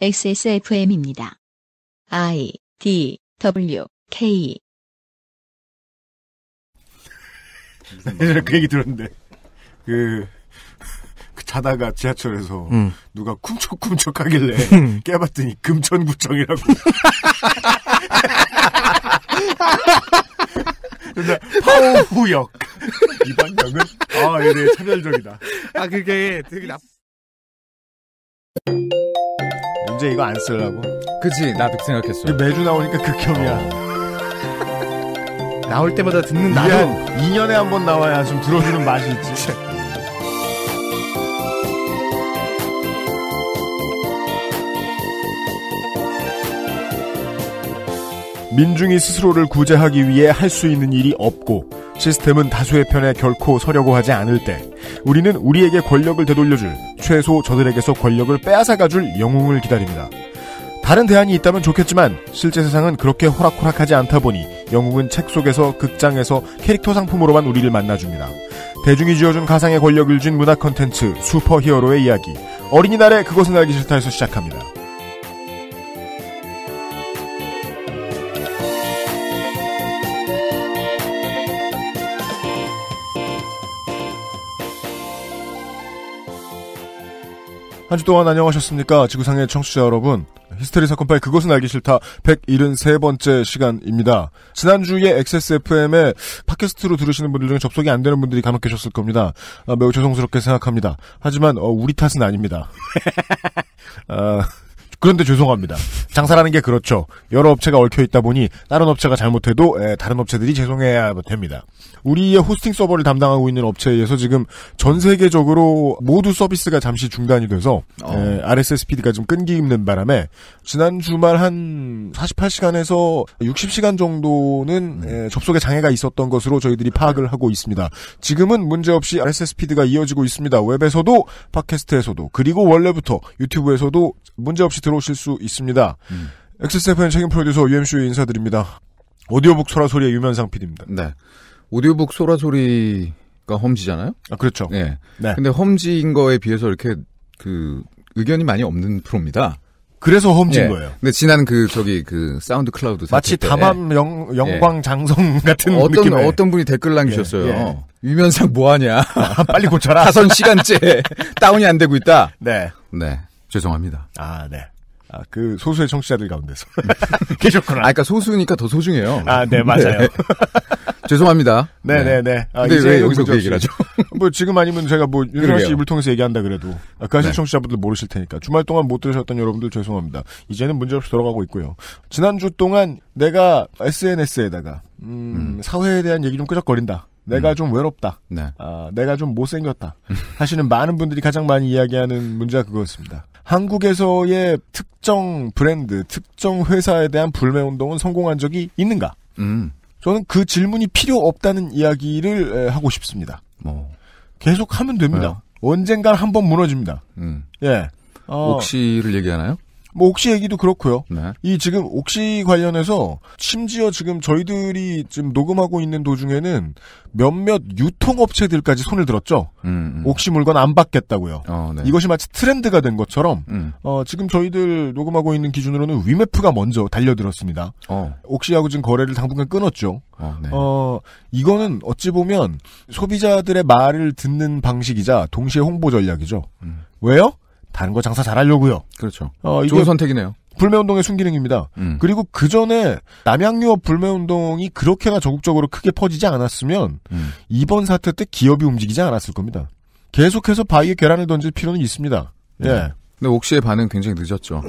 XSFM입니다. I D W K 예전에 그 얘기 들었는데 그, 그 자다가 지하철에서 음. 누가 쿰척쿰척 하길래 음. 깨봤더니 금천구청이라고 파워후역 이방역은 아 얘네 차별적이다 아 그게 되게 나 이제 이거 안 쓰려고. 그치, 나도 생각했어. 매주 나오니까 극혐이야. 어. 나올 때마다 듣는 나도 2년에 한 번 나와야 좀 들어주는 맛이 있지. 민중이 스스로를 구제하기 위해 할 수 있는 일이 없고 시스템은 다수의 편에 결코 서려고 하지 않을 때 우리는 우리에게 권력을 되돌려줄 최소 저들에게서 권력을 빼앗아가줄 영웅을 기다립니다. 다른 대안이 있다면 좋겠지만 실제 세상은 그렇게 호락호락하지 않다 보니 영웅은 책 속에서 극장에서 캐릭터 상품으로만 우리를 만나줍니다. 대중이 쥐어준 가상의 권력을 쥔 문화 컨텐츠 슈퍼히어로의 이야기 어린이날에 그것은 알기 싫다에서 시작합니다. 한주 동안 안녕하셨습니까? 지구상의 청취자 여러분. 히스테리 사건 파일 그것은 알기 싫다 173번째 시간입니다. 지난주에 XSFM에 팟캐스트로 들으시는 분들 중에 접속이 안 되는 분들이 간혹 계셨을 겁니다. 아, 매우 죄송스럽게 생각합니다. 하지만 어, 우리 탓은 아닙니다. 아, 그런데 죄송합니다. 장사라는 게 그렇죠. 여러 업체가 얽혀 있다 보니 다른 업체가 잘못해도 예, 다른 업체들이 죄송해야 됩니다. 우리의 호스팅 서버를 담당하고 있는 업체에서 지금 전 세계적으로 모두 서비스가 잠시 중단이 돼서 어. 예, RSS 피드가 좀 끊기 있는 바람에 지난 주말 한 48시간에서 60시간 정도는 네. 접속에 장애가 있었던 것으로 저희들이 파악을 하고 있습니다. 지금은 문제없이 RSS 피드가 이어지고 있습니다. 웹에서도 팟캐스트에서도 그리고 원래부터 유튜브에서도 문제없이 들어오실 수 있습니다. 음. 엑스세븐 책임 프로듀서 UMC의 인사드립니다. 오디오북 소라소리의 유면상 PD입니다. 네. 오디오북 소라소리가 험지잖아요? 아, 그렇죠. 네. 네. 근데 험지인 거에 비해서 이렇게 그 의견이 많이 없는 프로입니다. 그래서 험진 예. 거예요. 근데 지난 그 저기 그 사운드 클라우드 마치 예. 담암 영, 영광 예. 장성 같은 어, 떤 느낌의. 어떤 분이 댓글 남기셨어요. 유면상 뭐하냐? 빨리 고쳐라. 사선 시간째 다운이 안 되고 있다. 네, 네 죄송합니다. 아 네. 아, 그 소수의 청취자들 가운데서 계셨구나. 아, 그러니까 소수니까 더 소중해요. 아, 네, 맞아요. 네. 죄송합니다. 네, 네, 네, 네. 아, 근데 왜 여기서 그 얘기를 하죠? 뭐 지금 아니면 제가 뭐 윤라 씨 입을 통해서 얘기한다 그래도 아, 까 그 하실 네. 청취자분들 모르실 테니까 주말 동안 못 들으셨던 여러분들 죄송합니다. 이제는 문제없이 돌아가고 있고요. 지난주 동안 내가 SNS에다가 음, 음. 사회에 대한 얘기 좀 끄적거린다. 내가 음. 좀 외롭다. 네. 아, 내가 좀 못생겼다. 하시는 많은 분들이 가장 많이 이야기하는 문제가 그거였습니다. 한국에서의 특정 브랜드, 특정 회사에 대한 불매 운동은 성공한 적이 있는가? 음. 저는 그 질문이 필요 없다는 이야기를 하고 싶습니다. 뭐 계속 하면 됩니다. 네. 언젠가 한 번 무너집니다. 음. 예. 어. 옥시를 얘기하나요? 뭐 옥시 얘기도 그렇고요. 네. 이 지금 옥시 관련해서 심지어 지금 저희들이 지금 녹음하고 있는 도중에는 몇몇 유통업체들까지 손을 들었죠. 음, 음. 옥시 물건 안 받겠다고요. 어, 네. 이것이 마치 트렌드가 된 것처럼 음. 어, 지금 저희들 녹음하고 있는 기준으로는 위메프가 먼저 달려들었습니다. 어. 옥시하고 지금 거래를 당분간 끊었죠. 어, 네. 어, 이거는 어찌 보면 소비자들의 말을 듣는 방식이자 동시에 홍보 전략이죠. 음. 왜요? 다른 거 장사 잘하려고요. 그렇죠. 어, 좋은 선택이네요. 불매운동의 순기능입니다. 음. 그리고 그 전에 남양유업 불매운동이 그렇게나 적극적으로 크게 퍼지지 않았으면 음. 이번 사태 때 기업이 움직이지 않았을 겁니다. 계속해서 바위에 계란을 던질 필요는 있습니다. 예. 네. 예. 근데 옥시의 반응 굉장히 늦었죠.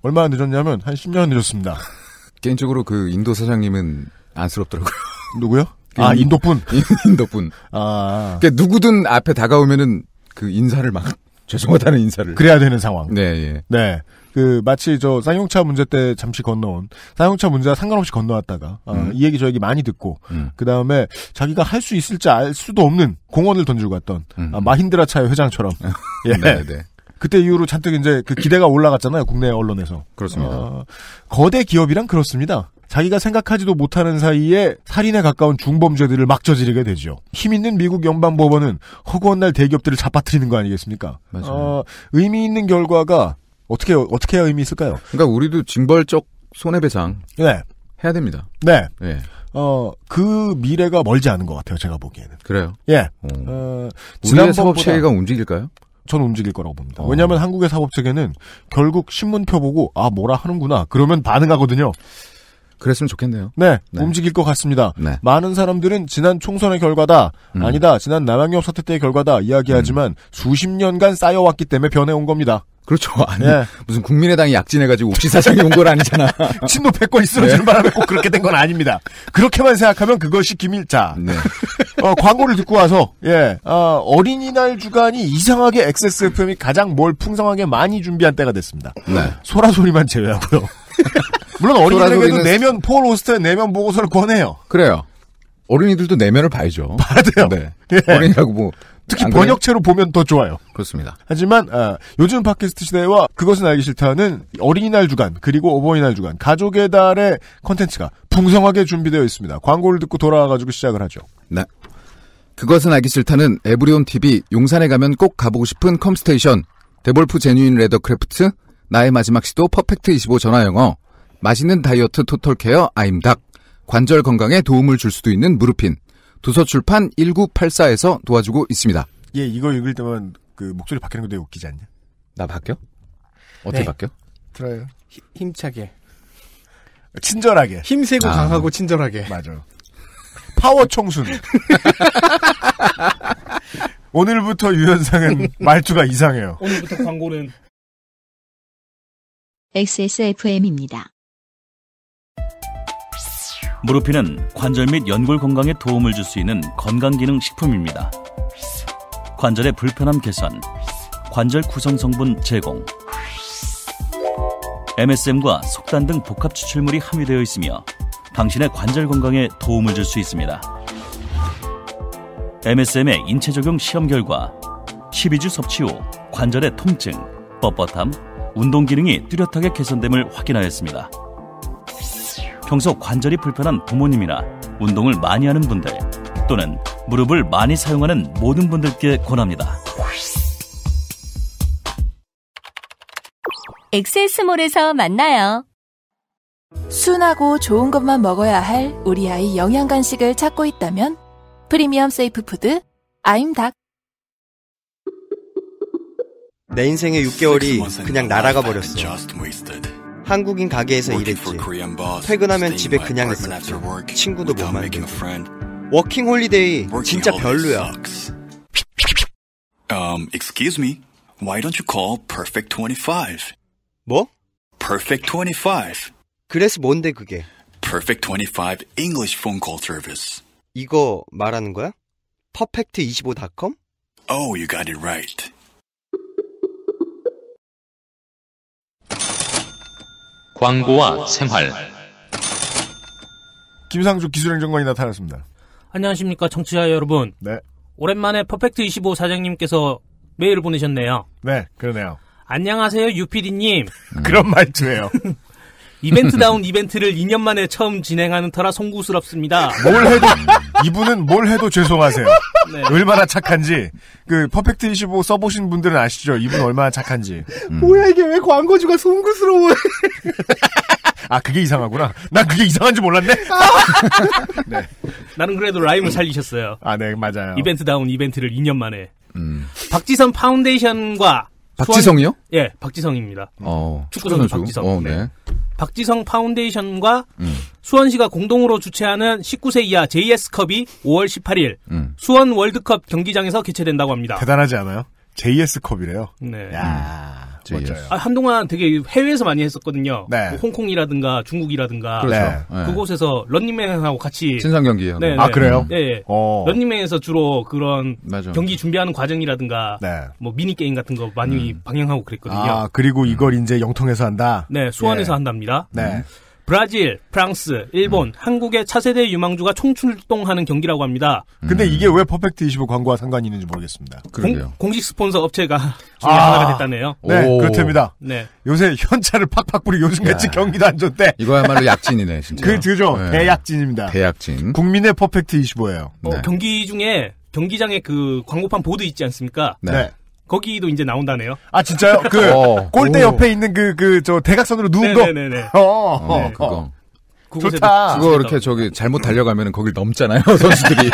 얼마나 늦었냐면 한 10년 늦었습니다. 개인적으로 그 인도 사장님은 안쓰럽더라고요. 누구요? 그 아 인도분. 인도분. 아. 그러니까 누구든 앞에 다가오면은 그 인사를 막 죄송하다는 인사를 그래야 되는 상황. 네, 예. 네. 그 마치 저 쌍용차 문제 때 잠시 건너온 쌍용차 문제와 상관없이 건너왔다가 아, 음. 아, 이 얘기 저 얘기 많이 듣고 음. 그 다음에 자기가 할 수 있을지 알 수도 없는 공원을 던지고 갔던 음. 아, 마힌드라 차의 회장처럼 예. 네, 네. 그때 이후로 잔뜩 이제 그 기대가 올라갔잖아요. 국내 언론에서. 그렇습니다. 어, 거대 기업이란 그렇습니다. 자기가 생각하지도 못하는 사이에 살인에 가까운 중범죄들을 막 저지르게 되죠. 힘 있는 미국 연방법원은 허구한 날 대기업들을 잡아뜨리는 거 아니겠습니까? 맞아요. 어, 의미 있는 결과가 어떻게 어떻게 해야 의미 있을까요? 그러니까 우리도 징벌적 손해배상 네. 해야 됩니다. 네. 네. 어, 그 미래가 멀지 않은 것 같아요, 제가 보기에는. 그래요? 예. 어, 어 지난번 사법 체계가 움직일까요? 전 움직일 거라고 봅니다. 어. 왜냐하면 한국의 사법 체계는 결국 신문 펴보고 아 뭐라 하는구나 그러면 반응하거든요. 그랬으면 좋겠네요. 네, 네. 움직일 것 같습니다. 네. 많은 사람들은 지난 총선의 결과다, 음. 아니다, 지난 남양유업 사태 때의 결과다 이야기하지만 음. 수십 년간 쌓여왔기 때문에 변해온 겁니다. 그렇죠. 아니 네. 무슨 국민의당이 약진해가지고 옥시사장이 온 건 아니잖아. 친노 패권이 쓰러지는 네. 바람에 꼭 그렇게 된 건 아닙니다. 그렇게만 생각하면 그것이 김일자. 네. 어, 광고를 듣고 와서 예 어, 린이날 주간이 이상하게 XSFM이 가장 뭘 풍성하게 많이 준비한 때가 됐습니다. 네. 소라 소리만 제외하고요. 물론 어린이들에게도 내면 폴 오스터의 내면 보고서를 권해요. 그래요. 어린이들도 내면을 봐야죠. 봐야 돼요. 네. 예. 어린이라고 뭐 특히 번역체로 그래? 보면 더 좋아요. 그렇습니다. 하지만 아, 요즘 팟캐스트 시대와 그것은 알기 싫다는 어린이날 주간 그리고 어버이날 주간 가족의 달의 컨텐츠가 풍성하게 준비되어 있습니다. 광고를 듣고 돌아와가지고 시작을 하죠. 네. 그것은 알기 싫다는 에브리온 TV 용산에 가면 꼭 가보고 싶은 컴스테이션 데볼프 제뉴인 레더크래프트 나의 마지막 시도 퍼펙트 25 전화영어 맛있는 다이어트 토털케어 아임닭, 관절 건강에 도움을 줄 수도 있는 무릎핀, 도서출판 1984에서 도와주고 있습니다. 예, 이거 읽을 때만 그 목소리 바뀌는 거 되게 웃기지 않냐? 나 바뀌어? 어떻게 네. 바뀌어? 들어요. 힘, 힘차게. 친절하게. 힘세고 아. 강하고 친절하게. 맞아. 파워 청순. 오늘부터 유현상은 말투가 이상해요. 오늘부터 광고는 XSFM입니다. 무르피는 관절 및 연골 건강에 도움을 줄 수 있는 건강기능 식품입니다. 관절의 불편함 개선, 관절 구성 성분 제공, MSM과 속단 등 복합 추출물이 함유되어 있으며 당신의 관절 건강에 도움을 줄 수 있습니다. MSM의 인체 적용 시험 결과 12주 섭취 후 관절의 통증, 뻣뻣함, 운동 기능이 뚜렷하게 개선됨을 확인하였습니다. 평소 관절이 불편한 부모님이나 운동을 많이 하는 분들 또는 무릎을 많이 사용하는 모든 분들께 권합니다. 엑세스몰에서 만나요. 순하고 좋은 것만 먹어야 할 우리 아이 영양 간식을 찾고 있다면 프리미엄 세이프 푸드 아임닭 내 인생의 6개월이 그냥 날아가 버렸어. 한국인 가게에서 일했지. 퇴근하면 집에 그냥 있었지. 친구도 못 만들고. 워킹 홀리데이 진짜 별로야. Um, excuse me. Why don't you call Perfect 25? 뭐? Perfect 25. 그래서 뭔데 그게? Perfect 25 English phone call service. 이거 말하는 거야? perfect25.com? Oh, you got it right. 광고와 생활. 김상주 기술행정관이 나타났습니다. 안녕하십니까 청취자 여러분. 네. 오랜만에 퍼펙트 25 사장님께서 메일을 보내셨네요. 네, 그러네요. 안녕하세요 유피디님. 그런 말투예요. 이벤트다운 이벤트를 2년 만에 처음 진행하는 터라 송구스럽습니다. 뭘 해도 이분은 뭘 해도 죄송하세요. 네. 얼마나 착한지 그 퍼펙트 25 써보신 분들은 아시죠? 이분 얼마나 착한지. 음. 뭐야 이게 왜 광고주가 송구스러워? 아 그게 이상하구나. 난 그게 이상한지 몰랐네. 네. 나는 그래도 라임을 살리셨어요. 아 네 맞아요. 이벤트다운 이벤트를 2년 만에. 음. 박지선 파운데이션과 박지성이요? 수원... 예, 박지성입니다. 음. 어, 축구선수 박지성. 어, 네. 네. 박지성 파운데이션과 음. 수원시가 공동으로 주최하는 19세 이하 JS컵이 5월 18일 음. 수원 월드컵 경기장에서 개최된다고 합니다. 대단하지 않아요? JS컵이래요. 네. 야. JS. 아, 한동안 되게 해외에서 많이 했었거든요. 네. 뭐 홍콩이라든가 중국이라든가 그렇죠. 네. 네. 그곳에서 런닝맨하고 같이 친선 경기. 네, 네, 아 그래요? 네. 어. 런닝맨에서 주로 그런 맞아. 경기 준비하는 과정이라든가 네. 뭐 미니 게임 같은 거 많이 음. 방영하고 그랬거든요. 아 그리고 이걸 음. 이제 영통에서 한다. 네, 수원에서 예. 한답니다. 네. 음. 브라질, 프랑스, 일본, 음. 한국의 차세대 유망주가 총출동하는 경기라고 합니다. 근데 음. 이게 왜 퍼펙트 25 광고와 상관이 있는지 모르겠습니다. 그러게요. 공, 식 스폰서 업체가 아. 중에 아. 하나가 됐다네요. 네, 오. 그렇답니다. 네. 요새 현찰을 팍팍 뿌리 요즘같이 경기도 안 좋대. 이거야말로 약진이네, 진짜. 그, 그죠? 네. 대약진입니다. 대약진. 국민의 퍼펙트 25예요. 뭐 어, 네. 경기 중에 경기장에 그 광고판 보드 있지 않습니까? 네. 네. 거기도 이제 나온다네요. 아 진짜요? 그 어. 골대 옆에 있는 그 그 저 대각선으로 누운 네네네네. 거. 어, 어, 그거. 좋다. 그거 이렇게 저기 잘못 달려가면 거길 넘잖아요 선수들이.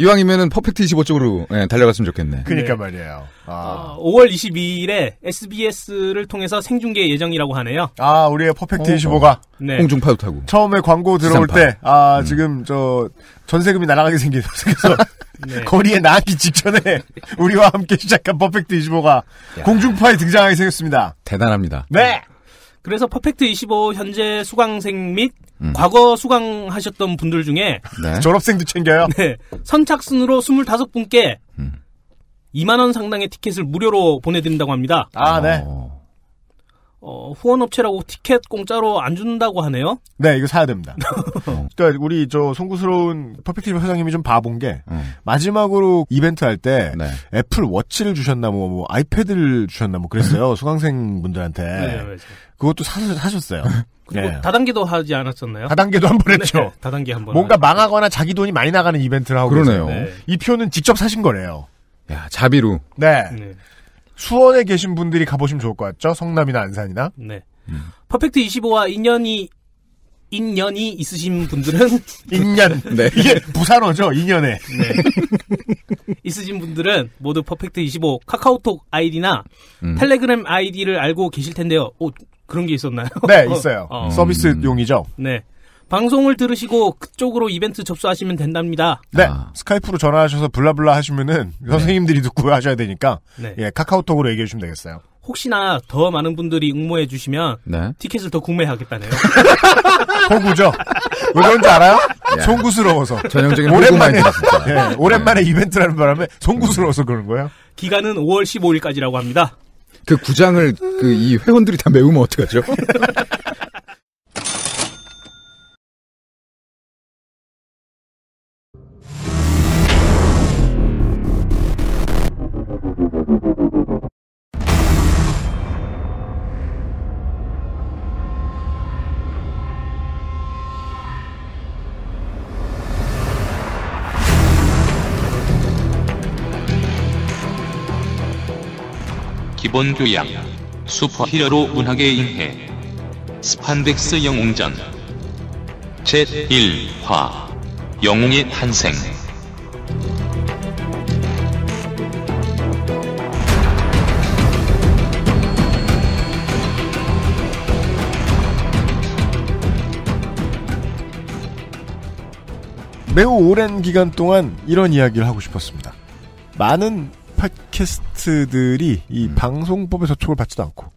이왕이면은 퍼펙트 25 쪽으로 네, 달려갔으면 좋겠네. 그니까 러 네. 말이에요. 아. 어, 5월 22일에 SBS를 통해서 생중계 예정이라고 하네요. 아 우리의 퍼펙트 어, 25가 네. 홍중파도 타고. 처음에 광고 들어올 때아 음. 지금 저 전세금이 날아가게 생겨서 네. 거리에 나기 직전에 우리와 함께 시작한 퍼펙트 25가 야. 공중파에 등장하게 생겼습니다. 대단합니다. 네. 그래서 퍼펙트 25 현재 수강생 및 음. 과거 수강하셨던 분들 중에 네. 졸업생도 챙겨요. 네. 선착순으로 25분께 음. 2만 원 상당의 티켓을 무료로 보내 드린다고 합니다. 아, 네. 오. 어. 어, 후원업체라고 티켓 공짜로 안 준다고 하네요? 네, 이거 사야 됩니다. 그러니까 우리 저 송구스러운 퍼펙트 회장님이 좀 봐본 게, 음. 마지막으로 이벤트 할때 네. 애플 워치를 주셨나 뭐, 뭐, 아이패드를 주셨나 뭐 그랬어요. 음. 수강생 분들한테. 네, 그것도 사, 사셨어요. 그리고 네. 다단계도 하지 않았었나요? 다단계도 한번 네, 했죠. 다단계 한 번. 뭔가 하죠. 망하거나 자기 돈이 많이 나가는 이벤트를 하고 그러네요. 이 표는 직접 사신 거래요. 야, 자비로. 네. 네. 수원에 계신 분들이 가보시면 좋을 것 같죠? 성남이나 안산이나. 네. 음. 퍼펙트 25와 인연이 인연이 있으신 분들은 인연 네. 이게 부산어죠 인연에 네. 있으신 분들은 모두 퍼펙트 25 카카오톡 아이디나 음. 텔레그램 아이디를 알고 계실 텐데요. 오 그런 게 있었나요? 네 있어요. 어. 음. 서비스용이죠. 네 방송을 들으시고 그쪽으로 이벤트 접수하시면 된답니다. 네. 아. 스카이프로 전화하셔서 블라블라 하시면은 네. 선생님들이 듣고 하셔야 되니까 네. 예, 카카오톡으로 얘기해 주시면 되겠어요. 혹시나 더 많은 분들이 응모해 주시면 네. 티켓을 더 구매하겠다네요. 호구죠. 왜 그런지 알아요? 예. 송구스러워서. 전형적인 오랜만에 예, 네. 오랜만에 이벤트라는 바람에 송구스러워서 그런 거예요. 기간은 5월 15일까지라고 합니다. 그 구장을 그이 회원들이 다 메우면 어떡하죠? 기본 교양, 슈퍼히어로 문학의 인해, 스판덱스 영웅전 제1화 영웅의 탄생 매우 오랜 기간 동안 이런 이야기를 하고 싶었습니다. 많은 팟캐스트들이 이 음. 방송법에 저촉을 받지도 않고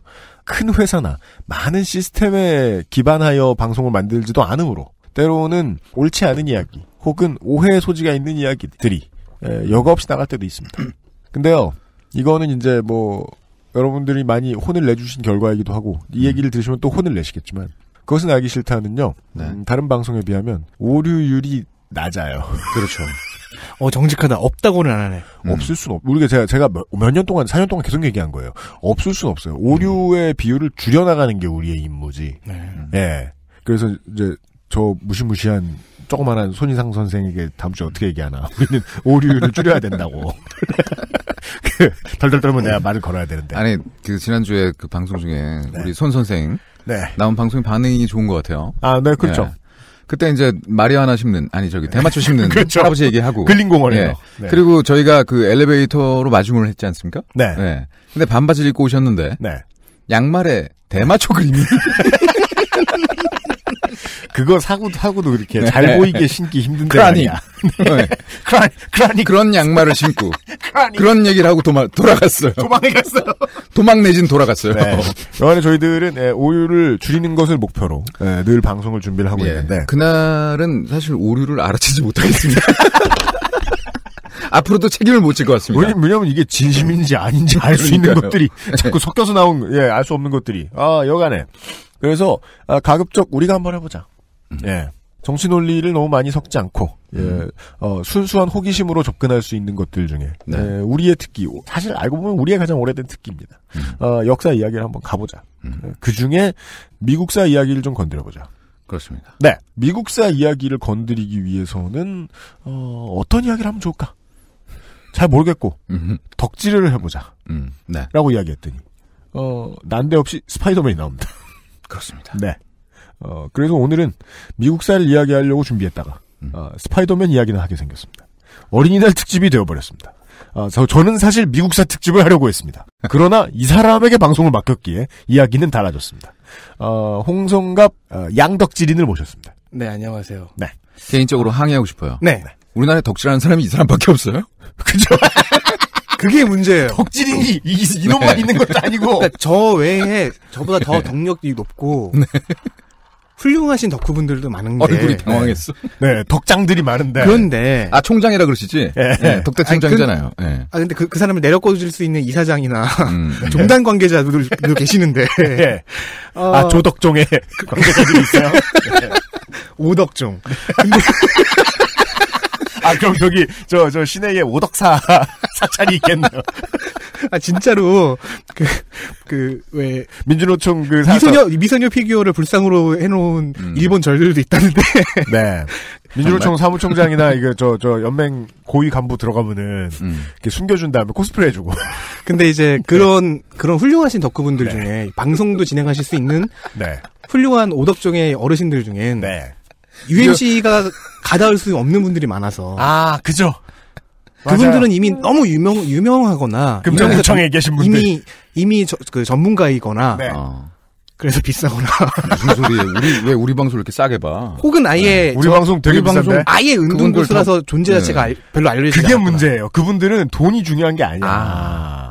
큰 회사나 많은 시스템에 기반하여 방송을 만들지도 않으므로 때로는 옳지 않은 이야기 혹은 오해의 소지가 있는 이야기들이 여과 없이 나갈 때도 있습니다. 근데요, 이거는 이제 뭐 여러분들이 많이 혼을 내주신 결과이기도 하고 이 음. 얘기를 들으시면 또 혼을 내시겠지만 그것은 알기 싫다는요. 네. 음, 다른 방송에 비하면 오류율이 낮아요. 그렇죠. 어, 정직하다. 없다고는 안 하네. 음. 없을 순 없, 우리가 제가, 제가 몇 년 동안, 4년 동안 계속 얘기한 거예요. 없을 순 없어요. 오류의 음. 비율을 줄여나가는 게 우리의 임무지. 네. 예. 그래서 이제, 저 무시무시한, 조그만한 손희상 선생에게 다음 주에 어떻게 얘기하나. 우리는 오류를 줄여야 된다고. 그, 덜덜 떨면 내가 말을 걸어야 되는데. 아니, 그, 지난주에 그 방송 중에, 네. 우리 손 선생. 네. 나온 방송 반응이 좋은 것 같아요. 아, 네, 그렇죠. 예. 그때 이제 마리아나 심는 아니 저기 대마초 심는 그렇죠. 할아버지 얘기하고 근린공원에요. 예. 네. 그리고 저희가 그 엘리베이터로 마중을 했지 않습니까? 네. 네. 근데 반바지를 입고 오셨는데 네. 양말에 대마초 그림이 그거 사고도 하고도 그렇게 네. 잘 보이게 신기 힘든 데아니 네. 네. 크라니, 크라니. 그런 양말을 신고 크라니. 그런 얘기를 하고 도마, 돌아갔어요. 도망갔어요. 도망 내진 돌아갔어요. 네. 여하튼 저희들은 네, 오류를 줄이는 것을 목표로 늘 방송을 준비를 하고 예. 있는데 그날은 사실 오류를 알아채지 못하겠습니다. 앞으로도 책임을 못 질 것 같습니다. 왜냐면 이게 진심인지 아닌지 알 수 있는 것들이 자꾸 섞여서 나온 예알 수 없는 것들이 아 여간에 그래서 아, 가급적 우리가 한번 해보자. 음. 예. 정치 논리를 너무 많이 섞지 않고 예, 음. 어, 순수한 호기심으로 접근할 수 있는 것들 중에 네. 예, 우리의 특기 사실 알고 보면 우리의 가장 오래된 특기입니다. 음. 어, 역사 이야기를 한번 가보자. 음. 예, 그 중에 미국사 이야기를 좀 건드려보자. 그렇습니다. 네, 미국사 이야기를 건드리기 위해서는 어, 떤 이야기를 하면 좋을까? 잘 모르겠고 음흠. 덕질을 해보자. 음, 네. 라고 이야기했더니 어, 난데없이 스파이더맨이 나옵니다. 그렇습니다. 네. 어, 그래서 오늘은 미국사를 이야기하려고 준비했다가 음. 어, 스파이더맨 이야기나 하게 생겼습니다. 어린이날 특집이 되어버렸습니다. 아, 저, 저는 사실 미국사 특집을 하려고 했습니다. 그러나 이 사람에게 방송을 맡겼기에 이야기는 달라졌습니다. 어, 홍성갑 어, 양덕질인을 모셨습니다. 네, 안녕하세요. 네. 개인적으로 항의하고 싶어요. 네. 우리나라에 덕질하는 사람이 이 사람밖에 없어요? 그죠? 그게 문제예요. 덕질인이 이, 놈만 네. 있는 것도 아니고. 그러니까 저 외에 저보다 더 덕력이 네. 높고 네. 훌륭하신 덕후분들도 많은데 얼굴이 당황했어. 네. 네, 덕장들이 많은데. 그런데 아 총장이라 그러시지. 네. 네, 덕대 그 총장이잖아요. 그, 네. 아 근데 그, 그 사람을 내려꽂을 수 있는 이사장이나 음. 네. 종단 관계자들도 계시는데. 네. 예. 어... 아 조덕종의 그- 그- 관계자들이 있어요. 오덕종. 근데 아 그럼 여기 저 저 시내에 오덕사 사찰이 있겠네요. 아 진짜로 그 그 왜 민주노총 그 사서. 미소녀 미소녀 피규어를 불상으로 해놓은 음. 일본 절들도 있다는데. 네. 민주노총 사무총장이나 이거 저 저 연맹 고위 간부 들어가면은 음. 이렇게 숨겨준 다음에 코스프레 해주고. 근데 이제 그런 네. 그런 훌륭하신 덕후분들 네. 중에 방송도 진행하실 수 있는 네. 훌륭한 오덕종의 어르신들 중엔. 네. UMC가 가다올 수 없는 분들이 많아서. 아, 그죠. 그분들은 맞아요. 이미 너무 유명 유명하거나 금정구청에 계신 분들 이미 이미 저, 그 전문가이거나 네. 어. 그래서 비싸거나 무슨 소리예요? 우리 왜 우리 방송 을 이렇게 싸게 봐? 혹은 아예 네. 우리 방송 되게 우리 비싼데 방송 아예 은둔고수라서 존재 네. 자체가 네. 별로 알려지지 그게 않구나. 문제예요. 그분들은 돈이 중요한 게 아니야. 아.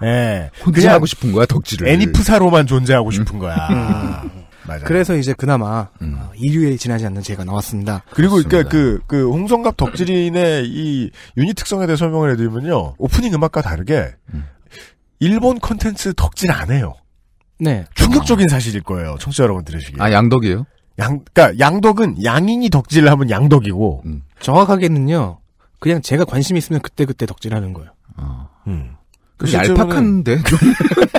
아. 예, 혼자 하고 싶은 거야 덕질을. 애니프사로만 존재하고 음. 싶은 거야. 음. 맞아요. 그래서 이제 그나마 음. 어, 에일 지나지 않는 제가 나왔습니다. 그리고 그러니까 그, 그 홍성갑 덕질인의 이 유닛 특성에 대해 설명을 해드리면요. 오프닝 음악과 다르게 음. 일본 컨텐츠 덕질 안 해요. 네. 충격적인 사실일 거예요. 청취자 여러분 들으시기. 아, 양덕이에요? 양, 그니까 양덕은 양인이 덕질을 하면 양덕이고. 음. 정확하게는요. 그냥 제가 관심 이 있으면 그때그때 덕질하는 거예요. 어. 음. 그 얄팍한데?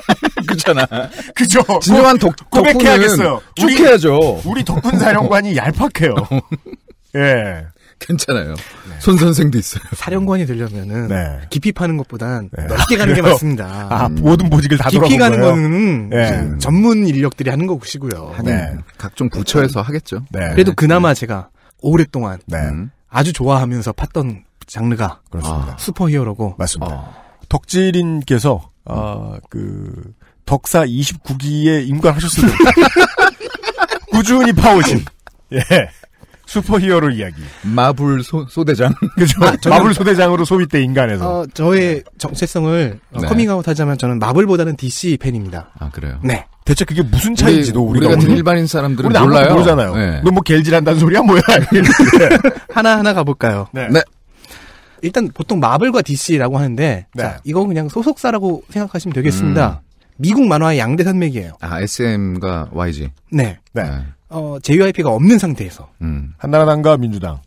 그렇잖아. 그죠. 진정한 독, 고백해야겠어요. 쭉 우리, 해야죠. 우리 덕분 사령관이 얄팍해요. 예. 괜찮아요. 네. 손 선생도 있어요. 사령관이 되려면은 네. 깊이 파는 것보단 네. 넓게 가는 게 맞습니다. 아, 모든 보직을 다 깊이 가는 거예요? 거는 네. 전문 인력들이 하는 거시고요. 네. 각종 부처에서 하겠죠. 네. 네. 그래도 그나마 네. 제가 오랫동안 음. 아주 좋아하면서 팠던 장르가 그렇습니다. 슈퍼히어로고 맞습니다. 어. 덕질인께서 음. 아, 그 덕사 29기에 임관하셨으면 꾸준히 파오진 예 슈퍼히어로 이야기 마블 소, 대장 그죠 아, 마블 소대장으로 소비때 인간에서 어, 저의 네. 정체성을 네. 커밍아웃하자면 저는 마블보다는 DC 팬입니다 아 그래요 네 대체 그게 무슨 차이인지도 우리, 우리가 같은 일반인 사람들은 우리 몰라요 모르잖아요 네. 너뭐 갤질한다는 소리야 뭐야 네. 하나 하나 가볼까요 네. 네. 일단 보통 마블과 DC라고 하는데 네. 자, 이건 그냥 소속사라고 생각하시면 되겠습니다. 음. 미국 만화의 양대 산맥이에요. 아, SM과 YG. 네, 네. 네. 어, JYP가 없는 상태에서. 음. 한나라당과 민주당.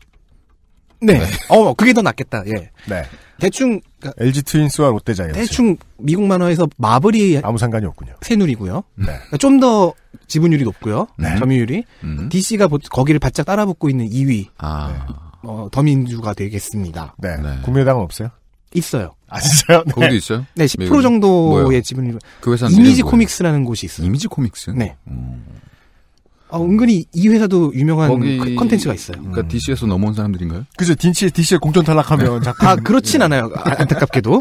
네. 네. 어, 그게 더 낫겠다. 예. 네. 대충 그러니까 LG 트윈스와 롯데자이언츠. 대충 미국 만화에서 마블이 아무 상관이 없군요. 새누리고요. 네. 그러니까 좀더 지분율이 높고요. 네. 점유율이 음. DC가 거기를 바짝 따라붙고 있는 2위. 아. 네. 어, 더민주가 되겠습니다. 네. 네. 국민의당은 없어요? 있어요. 아 진짜요? 네. 거기도 있어요? 네, 10%미국 정도의 뭐요? 지분을 그 회사 이미지 코믹스라는 곳이 있어요. 이미지 코믹스? 네. 음. 어, 아, 은근히 이 회사도 유명한 그 컨텐츠가 있어요. 그러니까 음. DC에서 넘어온 사람들인가요? 그죠. DC에, DC에 공천 탈락하면 작품. 네. 아, 그렇진 않아요. 아, 안타깝게도.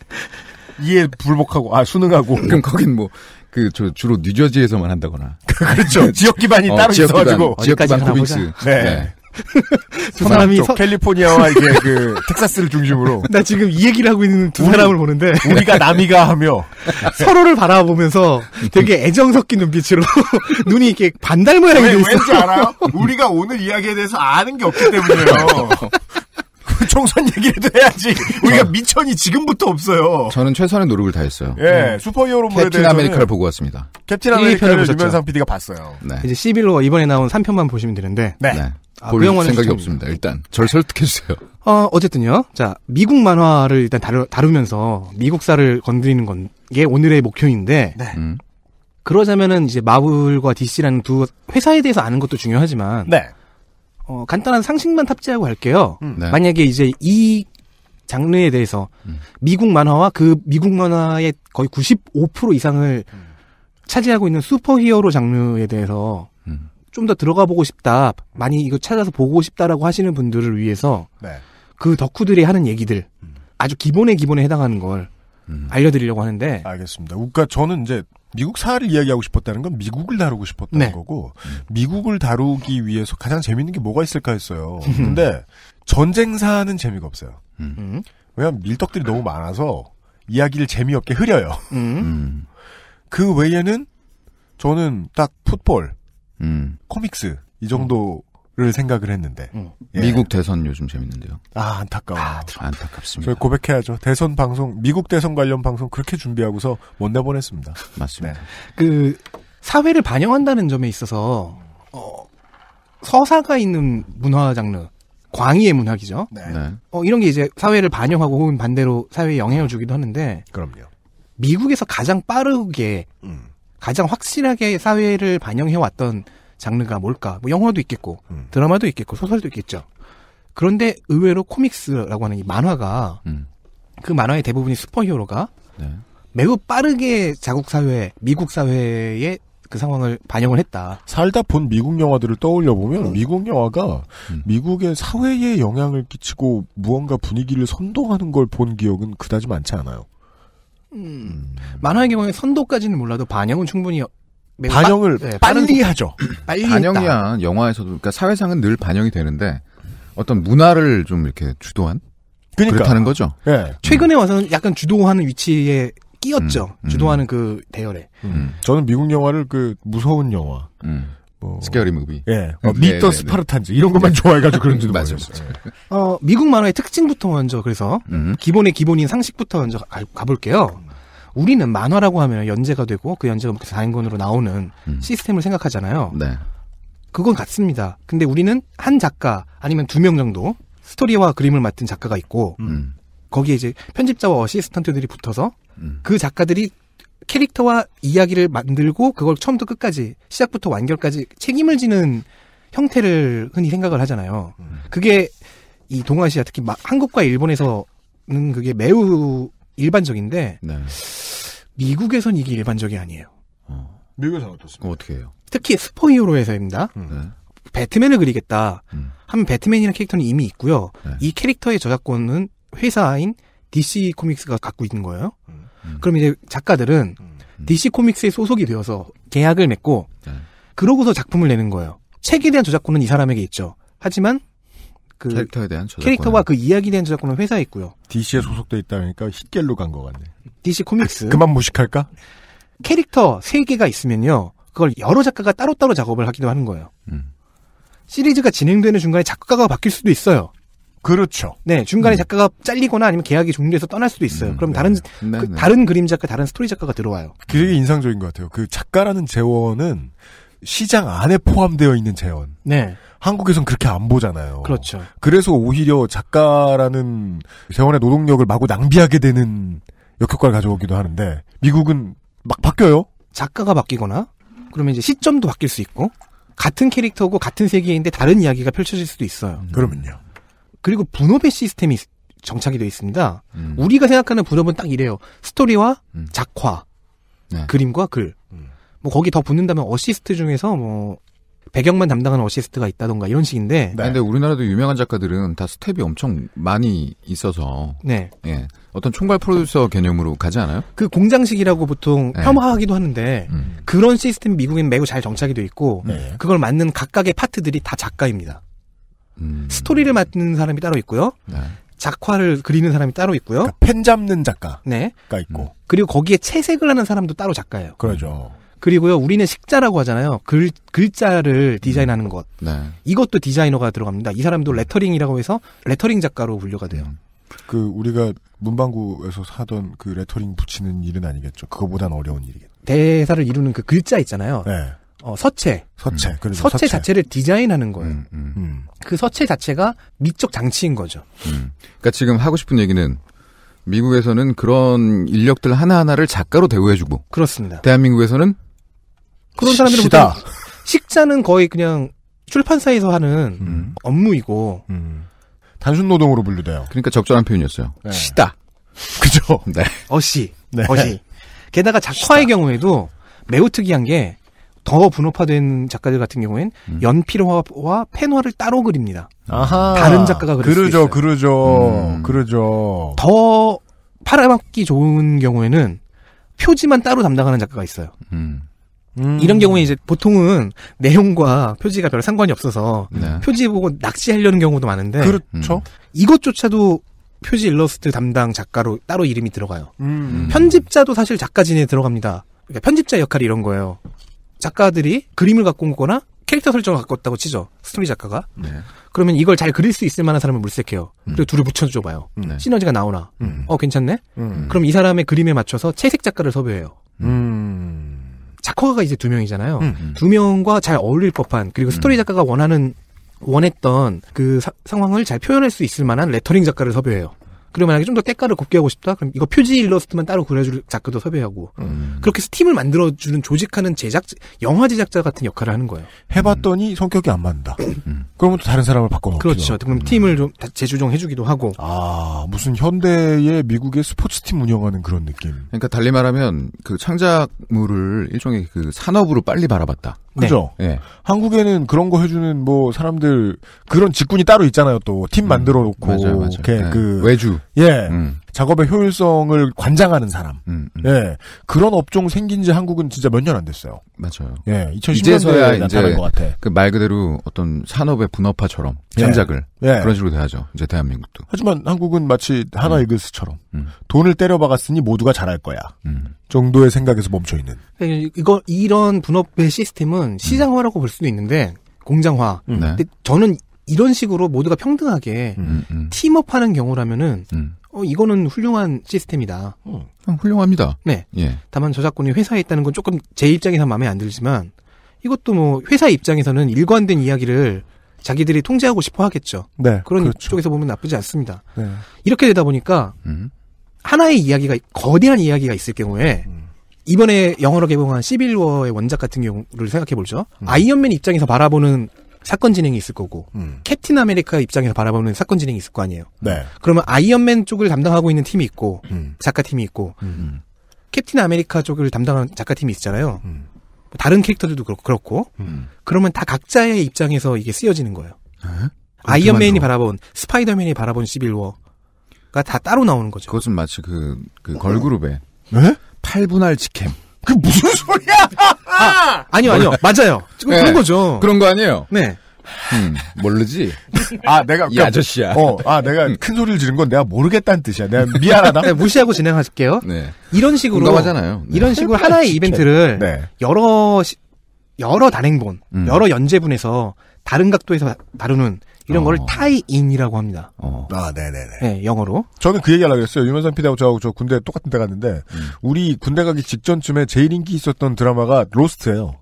이에 불복하고, 아, 수능하고. 그럼 거긴 뭐, 그, 저, 주로 뉴저지에서만 한다거나. 그렇죠. 지역 기반이 어, 따로 지역 있어가지고. 기반, 지역 기반 코믹스. 네. 네. 두 사람이 서... 캘리포니아와 이게 그 텍사스를 중심으로 나 지금 이 얘기를 하고 있는 두 우리, 사람을 보는데 우리가 남이가 하며 서로를 바라보면서 되게 애정 섞인 눈빛으로 눈이 이렇게 반달 모양이 왜, 있어. 왠지 알아요? 우리가 오늘 이야기에 대해서 아는 게 없기 때문에요. 총선 얘기라도 해야지. 우리가 미천이 지금부터 없어요. 저는 최선의 노력을 다했어요. 예, 음. 슈퍼히어로 물에 캡틴 아메리카를 보고 왔습니다. 캡틴 아메리카를 유면상 PD가 봤어요. 네. 이제 시빌로 이번에 나온 3편만 보시면 되는데 네. 네. 아, 볼그 생각이 없습니다. 일단 절 설득해 주세요. 어 어쨌든요. 자 미국 만화를 일단 다루, 다루면서 미국사를 건드리는 건 게 오늘의 목표인데 네. 음. 그러자면은 이제 마블과 DC라는 두 회사에 대해서 아는 것도 중요하지만 네. 어, 간단한 상식만 탑재하고 갈게요. 음. 네. 만약에 이제 이 장르에 대해서 음. 미국 만화와 그 미국 만화의 거의 95% 이상을 음. 차지하고 있는 슈퍼히어로 장르에 대해서 좀더 들어가 보고 싶다. 많이 이거 찾아서 보고 싶다라고 하시는 분들을 위해서 네. 그 덕후들이 하는 얘기들 음. 아주 기본의 기본에 해당하는 걸 음. 알려드리려고 하는데 알겠습니다. 그러니까 저는 이제 미국 사를 이야기하고 싶었다는 건 미국을 다루고 싶었던 네. 거고 음. 미국을 다루기 위해서 가장 재밌는 게 뭐가 있을까 했어요. 근데 전쟁사는 재미가 없어요. 음. 음. 왜냐하면 밀떡들이 너무 많아서 이야기를 재미없게 흐려요. 음. 그 외에는 저는 딱 풋볼, 음. 코믹스 이 정도를 음. 생각을 했는데 음. 예. 미국 대선 요즘 재밌는데요. 아 안타까워. 아, 안타깝습니다. 저희 고백해야죠. 대선 방송 미국 대선 관련 방송 그렇게 준비하고서 못 내보냈습니다. 맞습니다. 네. 그 사회를 반영한다는 점에 있어서 어, 서사가 있는 문화 장르. 광희의 문학이죠. 네. 네. 어, 이런 게 이제 사회를 반영하고 혹은 반대로 사회에 영향을 주기도 하는데. 그럼요. 미국에서 가장 빠르게 음. 가장 확실하게 사회를 반영해 왔던 장르가 뭘까? 뭐 영화도 있겠고 음. 드라마도 있겠고 소설도 있겠죠. 그런데 의외로 코믹스라고 하는 이 만화가 음. 그 만화의 대부분이 슈퍼히어로가 네. 매우 빠르게 자국 사회, 미국 사회의 그 상황을 반영을 했다. 살다 본 미국 영화들을 떠올려 보면 음. 미국 영화가 음. 미국의 사회에 영향을 끼치고 무언가 분위기를 선동하는 걸 본 기억은 그다지 많지 않아요. 음. 만화의 경우에 선도까지는 몰라도 반영은 충분히 반영을 빠, 네, 빨리 하죠. 빨리 반영이야 영화에서도 그러니까 사회상은 늘 반영이 되는데 어떤 문화를 좀 이렇게 주도한 그러니까. 그렇다는 거죠. 예. 최근에 와서는 약간 주도하는 위치에 끼었죠. 음, 음. 주도하는 그 대열에. 음. 저는 미국 영화를 그 무서운 영화, 음. 뭐 스케어리 무비. 예. 어, 미터 네, 스파르탄즈 네, 네. 이런 것만 네. 좋아해가지고 그런지도 맞아요. 예. 어, 미국 만화의 특징부터 먼저 그래서 음. 기본의 기본인 상식부터 먼저 가, 볼게요 우리는 만화라고 하면 연재가 되고 그 연재가 계속 뭐 인권으로 나오는 음. 시스템을 생각하잖아요. 네. 그건 같습니다. 근데 우리는 한 작가 아니면 두 명 정도 스토리와 그림을 맡은 작가가 있고 음. 거기에 이제 편집자와 어시스턴트들이 붙어서 음. 그 작가들이 캐릭터와 이야기를 만들고 그걸 처음부터 끝까지 시작부터 완결까지 책임을 지는 형태를 흔히 생각을 하잖아요. 그게 이 동아시아 특히 한국과 일본에서는 그게 매우 일반적인데 네. 미국에선 이게 일반적이 아니에요. 어. 미국에서는 어떻습니까? 어, 떻게 해요? 특히 스포이어로에서입니다 음. 네. 배트맨을 그리겠다 음. 하면 배트맨이라는 캐릭터는 이미 있고요. 네. 이 캐릭터의 저작권은 회사인 DC 코믹스가 갖고 있는 거예요. 음. 음. 그럼 이제 작가들은 음. 음. DC 코믹스에 소속이 되어서 계약을 맺고 네. 그러고서 작품을 내는 거예요. 책에 대한 저작권은 이 사람에게 있죠. 하지만 그 캐릭터에 대한 저작권 캐릭터와 그 이야기에 대한 저작권은 회사에 있고요. DC에 소속돼 있다니까 힛겔로 간 것 같네. DC 코믹스. 그만 무식할까? 캐릭터 세개가 있으면요. 그걸 여러 작가가 따로따로 작업을 하기도 하는 거예요. 음. 시리즈가 진행되는 중간에 작가가 바뀔 수도 있어요. 그렇죠. 네, 중간에 음. 작가가 잘리거나 아니면 계약이 종료해서 떠날 수도 있어요. 음, 그럼 네. 다른 네, 그, 네. 다른 그림 작가, 다른 스토리 작가가 들어와요. 그게 인상적인 것 같아요. 그 작가라는 재원은 시장 안에 포함되어 있는 재원. 네. 한국에선 그렇게 안 보잖아요. 그렇죠. 그래서 오히려 작가라는 재원의 노동력을 마구 낭비하게 되는 역효과를 가져오기도 하는데 미국은 막 바뀌어요. 작가가 바뀌거나 그러면 이제 시점도 바뀔 수 있고 같은 캐릭터고 같은 세계인데 다른 이야기가 펼쳐질 수도 있어요. 음. 그러면요. 그리고 분업의 시스템이 정착이 되어 있습니다. 음. 우리가 생각하는 분업은 딱 이래요. 스토리와 음. 작화, 네. 그림과 글. 음. 뭐 거기 더 붙는다면 어시스트 중에서 뭐 배경만 담당하는 어시스트가 있다던가 이런 식인데. 네. 근데 우리나라도 유명한 작가들은 다 스텝이 엄청 많이 있어서. 네. 예. 어떤 총괄 프로듀서 개념으로 가지 않아요? 그 공장식이라고 보통 네. 폄하하기도 하는데 음. 그런 시스템 미국엔 매우 잘 정착이 돼 있고 네. 그걸 맞는 각각의 파트들이 다 작가입니다. 음. 스토리를 맡는 사람이 따로 있고요. 네. 작화를 그리는 사람이 따로 있고요. 그러니까 펜 잡는 작가가 네. 있고. 음. 그리고 거기에 채색을 하는 사람도 따로 작가예요. 그러죠. 그리고요, 우리는 식자라고 하잖아요. 글, 글자를 음. 디자인하는 것. 네. 이것도 디자이너가 들어갑니다. 이 사람도 레터링이라고 해서 레터링 작가로 분류가 돼요. 음. 그, 우리가 문방구에서 사던 그 레터링 붙이는 일은 아니겠죠. 그거보단 어려운 일이겠죠. 대사를 이루는 그 글자 있잖아요. 네. 어, 서체. 서체. 음. 서체, 서체, 자체를 디자인하는 거예요. 음, 음, 음. 그 서체 자체가 미적 장치인 거죠. 음. 그러니까 지금 하고 싶은 얘기는 미국에서는 그런 인력들 하나하나를 작가로 대우해주고. 그렇습니다. 대한민국에서는 그런 사람들은 다 식자는 거의 그냥 출판사에서 하는 음. 업무이고. 단순 노동으로 분류돼요. 그러니까 적절한 표현이었어요. 네. 시다. 그죠? 네. 어시. 네. 어시. 게다가 작화의 시다. 경우에도 매우 특이한 게더 분업화된 작가들 같은 경우엔 음. 연필화와 펜화를 따로 그립니다. 아하. 다른 작가가 그릴 그러죠, 그러죠, 음. 그러죠. 더 팔아먹기 좋은 경우에는 표지만 따로 담당하는 작가가 있어요. 음. 음. 이런 경우에 이제 보통은 내용과 표지가 별 상관이 없어서 네. 표지 보고 낚시하려는 경우도 많은데 그렇죠. 음. 이것조차도 표지 일러스트 담당 작가로 따로 이름이 들어가요. 음. 편집자도 사실 작가진에 들어갑니다. 그러니까 편집자 역할이 이런 거예요. 작가들이 그림을 갖고 온거나 캐릭터 설정을 갖고 왔다고 치죠. 스토리 작가가. 네. 그러면 이걸 잘 그릴 수 있을 만한 사람을 물색해요. 음. 그리고 둘을 붙여줘봐요. 음. 네. 시너지가 나오나. 음. 어, 괜찮네? 음. 그럼 이 사람의 그림에 맞춰서 채색 작가를 섭외해요. 음. 음. 작화가 이제 두 명이잖아요. 두 명과 잘 어울릴 법한, 그리고 스토리 작가가 원하는, 원했던 그 사, 상황을 잘 표현할 수 있을 만한 레터링 작가를 섭외해요. 그리고 만약에 좀 더 때깔을 곱게 하고 싶다? 그럼 이거 표지 일러스트만 따로 그려줄 작가도 섭외하고. 음. 그렇게 해서 팀을 만들어주는 조직하는 제작, 영화 제작자 같은 역할을 하는 거예요. 해봤더니 음. 성격이 안 맞는다. 음. 그러면 또 다른 사람을 바꿔놓고 그렇죠. 그럼 음. 팀을 좀 재조정해 주기도 하고. 아, 무슨 현대의 미국의 스포츠팀 운영하는 그런 느낌. 그러니까 달리 말하면 그 창작물을 일종의 그 산업으로 빨리 바라봤다. 네. 그죠? 네. 한국에는 그런 거 해주는 뭐 사람들 그런 직군이 따로 있잖아요. 또팀 음. 만들어 놓고. 맞아요, 맞아요. 네. 그 외주. 예. 음. 작업의 효율성을 관장하는 사람. 음, 음. 예. 그런 업종 생긴 지 한국은 진짜 몇 년 안 됐어요. 맞아요. 예. 2010년대에 나타난 것 같아. 그말 그대로 어떤 산업의 분업화처럼 전작을 예. 예. 그런 식으로 돼야죠. 이제 대한민국도. 하지만 한국은 마치 하나 음. 글스처럼 음. 돈을 때려박았으니 모두가 잘할 거야. 음. 정도의 생각에서 멈춰 있는. 그러니까 이거 이런 분업의 시스템은 음. 시장화라고 볼 수도 있는데 공장화. 음. 네. 근데 저는 이런 식으로 모두가 평등하게 팀업하는 경우라면은 음. 어, 이거는 훌륭한 시스템이다. 어, 어, 훌륭합니다. 네. 예. 다만 저작권이 회사에 있다는 건 조금 제 입장에서 마음에 안 들지만 이것도 뭐 회사 입장에서는 일관된 이야기를 자기들이 통제하고 싶어 하겠죠. 네. 그런 그렇죠. 쪽에서 보면 나쁘지 않습니다. 네. 이렇게 되다 보니까 음. 하나의 이야기가 거대한 이야기가 있을 경우에 음. 이번에 영어로 개봉한 시빌워의 원작 같은 경우를 생각해 보죠. 음. 아이언맨 입장에서 바라보는 사건 진행이 있을 거고 음. 캡틴 아메리카 입장에서 바라보는 사건 진행이 있을 거 아니에요. 네. 그러면 아이언맨 쪽을 담당하고 있는 팀이 있고 음. 작가 팀이 있고 음. 음. 캡틴 아메리카 쪽을 담당하는 작가 팀이 있잖아요. 음. 뭐 다른 캐릭터들도 그렇고, 음. 그러면 다 각자의 입장에서 이게 쓰여지는 거예요. 아이언맨이 더... 바라본 스파이더맨이 바라본 시빌워가 다 따로 나오는 거죠. 그것은 마치 그, 그 어. 걸그룹의 8분할 직캠. 그 무슨 소리야? 아, 아니요, 아니요. 맞아요. 지금 네, 그런 거죠. 그런 거 아니에요? 네. 음, 모르지. 아, 내가 그러니까, 아저씨야. 어, 아, 내가 음. 큰 소리를 지른 건 내가 모르겠다는 뜻이야. 내가 미안하다. 네, 무시하고 진행할게요. 네. 이런 식으로 공감하잖아요. 네. 이런 식으로 하나의 이벤트를 네. 여러 시, 여러 단행본, 음. 여러 연재분에서 다른 각도에서 다루는 이런 어. 거를 타이인이라고 합니다. 어. 아, 네네네. 네, 영어로. 저는 그 얘기 하려고 했어요. 유면상 피디하고 저하고 저 군대 똑같은 데 갔는데, 음. 우리 군대 가기 직전쯤에 제일 인기 있었던 드라마가 로스트예요.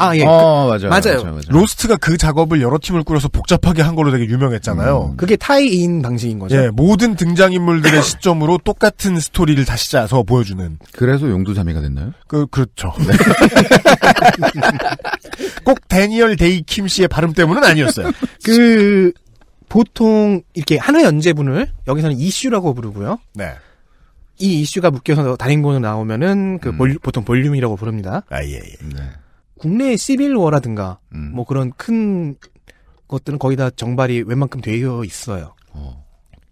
아 예. 어, 그, 맞아요, 맞아요. 맞아요, 맞아요. 로스트가 그 작업을 여러 팀을 꾸려서 복잡하게 한 걸로 되게 유명했잖아요. 음. 그게 타이인 방식인 거죠. 예, 모든 등장 인물들의 시점으로 똑같은 스토리를 다시 짜서 보여주는. 그래서 용두자매가 됐나요? 그 그렇죠. 네. 꼭 데니얼 데이 킴 씨의 발음 때문은 아니었어요. 그 보통 이렇게 한회 연재분을 여기서는 이슈라고 부르고요. 네. 이 이슈가 묶여서 단행본으로 나오면은 그 음. 볼륨, 보통 볼륨이라고 부릅니다. 아 예. 예. 네. 국내의 시빌워라든가 음. 뭐 그런 큰 것들은 거의 다 정발이 웬만큼 되어 있어요. 어.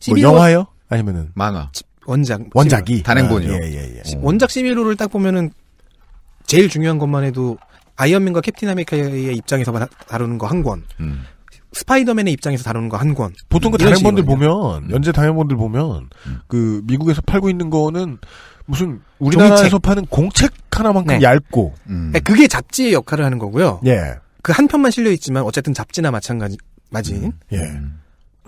뭐 영화요? 아니면은 만화 원작 원작이 단행본이요. 아, 예, 예, 예. 원작 시빌워를 딱 보면은 제일 중요한 것만 해도 아이언맨과 캡틴 아메리카의 입장에서 다루는 거 한 권. 음. 스파이더맨의 입장에서 다루는 거 한 권. 보통 그 단행본들 보면 음. 연재 단행본들 보면 음. 그 미국에서 팔고 있는 거는 무슨 우리나라에서 파는 공책 하나만큼 네. 얇고. 음. 네, 그게 잡지의 역할을 하는 거고요. 예. 그한 편만 실려 있지만 어쨌든 잡지나 마찬가지 마진. 음. 예.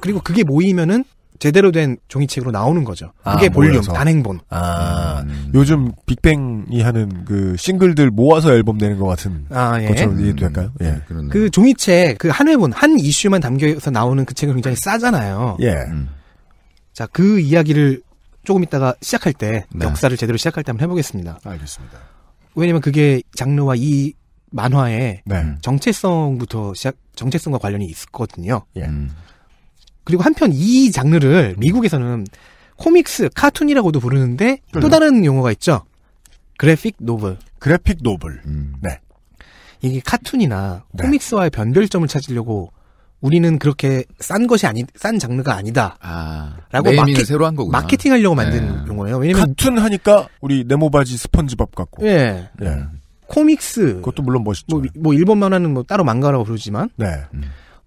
그리고 그게 모이면은 제대로 된 종이책으로 나오는 거죠. 아, 그게 아, 볼륨, 모여서. 단행본. 아, 음. 요즘 빅뱅이 하는 그 싱글들 모아서 앨범 내는 것 같은 아, 예. 것처럼 이해될까요? 도 음. 예. 네, 그렇네요. 그 종이책, 그 한회분한 이슈만 담겨서 나오는 그 책은 굉장히 싸잖아요. 예. 음. 자, 그 이야기를 조금 이따가 시작할 때, 네. 역사를 제대로 시작할 때 한번 해보겠습니다. 알겠습니다. 왜냐면 그게 장르와 이 만화의 네. 정체성부터 시작, 정체성과 관련이 있거든요. 었 예. 음. 그리고 한편 이 장르를 음. 미국에서는 코믹스, 카툰이라고도 부르는데 그렇죠. 또 다른 용어가 있죠. 그래픽 노블. 그래픽 노블. 음. 네. 이게 카툰이나 네. 코믹스와의 변별점을 찾으려고 우리는 그렇게 싼 것이 아니 싼 장르가 아니다라고 아, 마케, 새로 한 거구나. 마케팅하려고 예. 만든 네. 용어예요. 왜냐면 같은 하니까 우리 네모바지 스펀지밥 같고. 예. 네. 네. 코믹스 그것도 물론 멋있죠. 뭐, 뭐 일본 만화는 뭐 따로 망가라고 부르지만 네. 음.